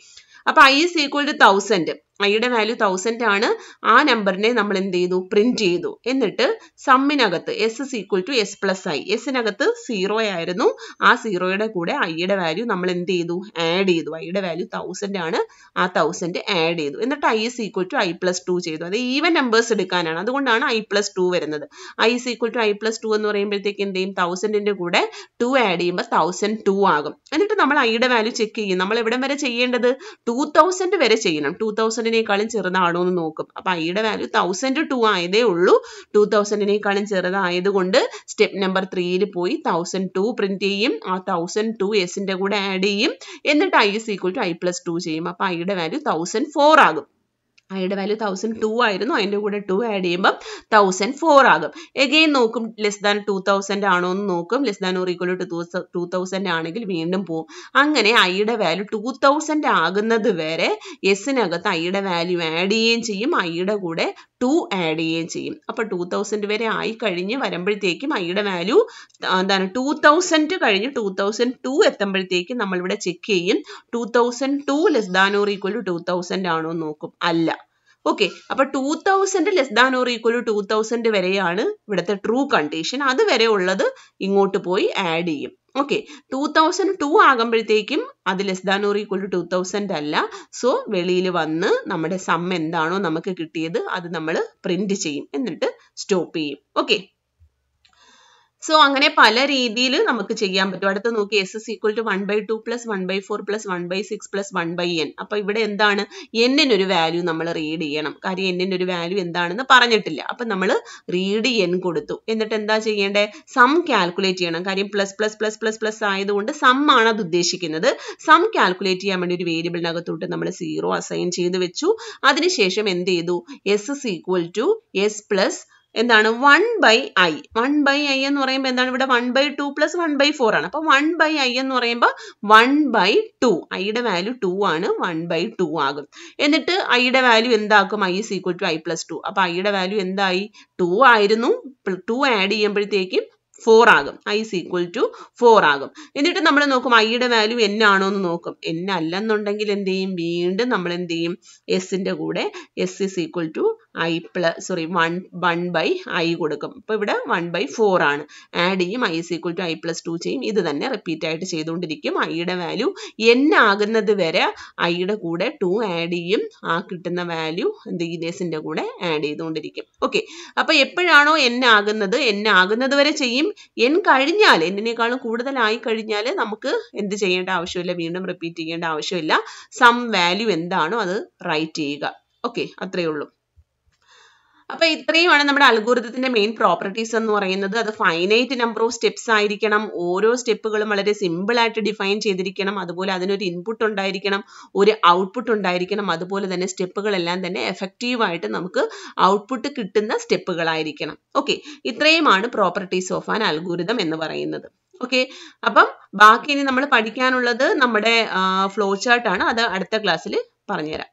അപ്പോൾ I is equal to thousand ഐയുടെ വാല്യൂ തൗസൻഡ് ആണ് ആ നമ്പറിനെ നമ്മൾ എന്ത് ചെയ്തു പ്രിന്റ് ചെയ്തു എന്നിട്ട് സമ്മിനകത്ത് S is equal to S plus I എസിനകത്ത് സീറോ ആയിരുന്നു ആ സീറോയുടെ കൂടെ ഐയുടെ വാല്യൂ നമ്മൾ എന്ത് ചെയ്തു ആഡ് ചെയ്തു ഐയുടെ വാല്യൂ തൗസൻഡ് ആണ് ആ തൗസൻഡ് ആഡ് ചെയ്തു എന്നിട്ട് I is equal to I plus two ചെയ്തു അത് ഈവൻ നമ്പേഴ്സ് എടുക്കാനാണ് അതുകൊണ്ടാണ് ഐ പ്ലസ് ടു വരുന്നത് I is equal to I plus two എന്ന് പറയുമ്പോഴത്തേക്ക് എന്ത് ചെയ്യും തൗസൻഡിന്റെ കൂടെ ടു ആഡ് ചെയ്യുമ്പോൾ തൗസൻഡ് ടു ആകും എന്നിട്ട് നമ്മൾ ഐയുടെ വാല്യൂ ചെക്ക് ചെയ്യും നമ്മൾ എവിടം വരെ ചെയ്യേണ്ടത് ടു തൗസൻഡ് വരെ ചെയ്യണം ടു തൗസൻഡ് തൗസൻഡിനേക്കാളും ചെറുതാണോ എന്ന് നോക്കും അപ്പൊ ഐയുടെ വാല്യൂ തൗസൻഡ് ടു ആയതേ ഉള്ളൂ ടു തൗസൻഡിനേക്കാളും ചെറുതായതുകൊണ്ട് സ്റ്റെപ്പ് നമ്പർ ത്രീയിൽ പോയി തൗസൻഡ് ടു പ്രിന്റ് ചെയ്യും ആ തൗസൻഡ് ടു എസിന്റെ കൂടെ ആഡ് ചെയ്യും എന്നിട്ട് I is equal to I plus two ചെയ്യും അപ്പൊ ഐയുടെ വാല്യൂ തൗസൻഡ് ഫോർ ആകും ഐയുടെ വാല്യൂ തൗസൻഡ് ടു ആയിരുന്നു അതിൻ്റെ കൂടെ ടു ആഡ് ചെയ്യുമ്പം തൗസൻഡ് ഫോർ ആകും എഗെയിൻ നോക്കും ലെസ് ദാൻ ടു തൗസൻഡ് ആണോ എന്ന് നോക്കും less than or equal to two thousand ആണെങ്കിൽ വീണ്ടും പോവും അങ്ങനെ ഐയുടെ വാല്യൂ ടു തൗസൻഡ് ആകുന്നത് വരെ എസിനകത്ത് ഐയുടെ വാല്യൂ ആഡ് ചെയ്യുകയും ചെയ്യും ഐയുടെ കൂടെ ടു ആഡ് ചെയ്യുകയും ചെയ്യും അപ്പോൾ ടു തൗസൻഡ് വരെ ആയി കഴിഞ്ഞ് വരുമ്പോഴത്തേക്കും ഐയുടെ വാല്യൂ എന്താണ് ടു തൗസൻഡ് കഴിഞ്ഞ് ടു തൗസൻഡ് ടു എത്തുമ്പോഴത്തേക്കും നമ്മളിവിടെ ചെക്ക് ചെയ്യും two thousand two less than or equal to two thousand ആണോ എന്ന് നോക്കും അല്ല ഓക്കെ അപ്പൊ two thousand less than or equal to thousand വരെയാണ് ഇവിടുത്തെ ട്രൂ കണ്ടീഷൻ അത് വരെ ഉള്ളത് ഇങ്ങോട്ട് പോയി ആഡ് ചെയ്യും ഓക്കെ ടൂ തൗസൻഡ് ടു ആകുമ്പോഴത്തേക്കും അത് less than or equal to two thousand അല്ല സോ വെളിയിൽ വന്ന് നമ്മുടെ സം എന്താണോ നമുക്ക് കിട്ടിയത് അത് നമ്മൾ പ്രിന്റ് ചെയ്യും എന്നിട്ട് സ്റ്റോപ്പ് ചെയ്യും ഓക്കെ സോ അങ്ങനെ പല രീതിയിൽ നമുക്ക് ചെയ്യാൻ പറ്റും അടുത്ത നോക്കി S is equal to one by two plus one by four plus one by six plus one by N അപ്പോൾ ഇവിടെ എന്താണ് എന്നിനൊരു വാല്യൂ നമ്മൾ റീഡ് ചെയ്യണം കാര്യം എന്നിനൊരു വാല്യൂ എന്താണെന്ന് പറഞ്ഞിട്ടില്ല അപ്പൊ നമ്മൾ റീഡ് എൻ കൊടുത്തു എന്നിട്ട് എന്താ ചെയ്യേണ്ടേ സം കാൽക്കുലേറ്റ് ചെയ്യണം കാര്യം plus plus plus plus plus ആയതുകൊണ്ട് സം ആണ് അത് ഉദ്ദേശിക്കുന്നത് സം കാൽക്കുലേറ്റ് ചെയ്യാൻ വേണ്ടി ഒരു വേരിയബിളിനകത്തോട്ട് നമ്മൾ സീറോ അസൈൻ ചെയ്ത് വെച്ചു അതിനുശേഷം എന്ത് ചെയ്തു S is equal to S plus എന്താണ് one by I one by I എന്ന് പറയുമ്പോൾ എന്താണ് ഇവിടെ one by two plus one by four ആണ് അപ്പോൾ വൺ ബൈ ഐ എന്ന് പറയുമ്പോൾ വൺ ബൈ ടു ഐയുടെ വാല്യൂ ടു ആണ് വൺ ബൈ ടു ആകും എന്നിട്ട് ഐയുടെ വാല്യൂ എന്താക്കും I is equal to I plus two അപ്പൊ ഐയുടെ വാല്യൂ എന്തായി ടു ആയിരുന്നു ടു ആഡ് ചെയ്യുമ്പോഴത്തേക്കും ഫോർ ആകും I is equal to four ആകും എന്നിട്ട് നമ്മൾ നോക്കും ഐയുടെ വാല്യൂ എൻ ആണോ എന്ന് നോക്കും എൻ അല്ലെന്നുണ്ടെങ്കിൽ എന്ത് ചെയ്യും വീണ്ടും നമ്മൾ എന്ത് ചെയ്യും എസിന്റെ കൂടെ S is equal to I plus sorry one one by I കൊടുക്കും അപ്പോൾ ഇവിടെ വൺ ബൈ ഫോർ ആണ് ആഡ് ചെയ്യും I is equal to I plus two ചെയ്യും ഇത് തന്നെ റിപ്പീറ്റ് ആയിട്ട് ചെയ്തുകൊണ്ടിരിക്കും ഐയുടെ വാല്യൂ എൻ ആകുന്നത് വരെ ഐയുടെ കൂടെ ടു ആഡ് ചെയ്യും ആ കിട്ടുന്ന വാല്യൂ എന്ത് ഇതേസിൻ്റെ കൂടെ ആഡ് ചെയ്തുകൊണ്ടിരിക്കും ഓക്കെ അപ്പോൾ എപ്പോഴാണോ എൻ ആകുന്നത് എൻ ആകുന്നത് വരെ ചെയ്യും എൻ കഴിഞ്ഞാൽ എന്നിനേക്കാളും കൂടുതലായി കഴിഞ്ഞാൽ നമുക്ക് എന്ത് ചെയ്യേണ്ട ആവശ്യമില്ല വീണ്ടും റിപ്പീറ്റ് ചെയ്യേണ്ട ആവശ്യമില്ല സം വാല്യൂ എന്താണോ അത് റൈറ്റ് ചെയ്യുക ഓക്കെ അത്രയേ ഉള്ളൂ അപ്പൊ ഇത്രയുമാണ് നമ്മുടെ അൽഗോരിതത്തിന്റെ മെയിൻ പ്രോപ്പർട്ടീസ് എന്ന് പറയുന്നത് അത് ഫൈനൈറ്റ് നമ്പർ ഓഫ് സ്റ്റെപ്സ് ആയിരിക്കണം ഓരോ സ്റ്റെപ്പുകളും വളരെ സിമ്പിൾ ആയിട്ട് ഡിഫൈൻ ചെയ്തിരിക്കണം അതുപോലെ അതിനൊരു ഇൻപുട്ട് ഉണ്ടായിരിക്കണം ഒരു ഔട്ട്പുട്ട് ഉണ്ടായിരിക്കണം അതുപോലെ തന്നെ സ്റ്റെപ്പുകളെല്ലാം തന്നെ എഫക്റ്റീവ് ആയിട്ട് നമുക്ക് ഔട്ട്പുട്ട് കിട്ടുന്ന സ്റ്റെപ്പുകളായിരിക്കണം ഓക്കെ ഇത്രയുമാണ് പ്രോപ്പർട്ടീസ് ഓഫ് ആൻ അൽഗോരിതം എന്ന് പറയുന്നത് ഓക്കെ അപ്പം ബാക്കി ഇനി നമ്മൾ പഠിക്കാനുള്ളത് നമ്മുടെ ഫ്ലോ ചാർട്ടാണ് അത് അടുത്ത ക്ലാസ്സിൽ പറഞ്ഞുതരാം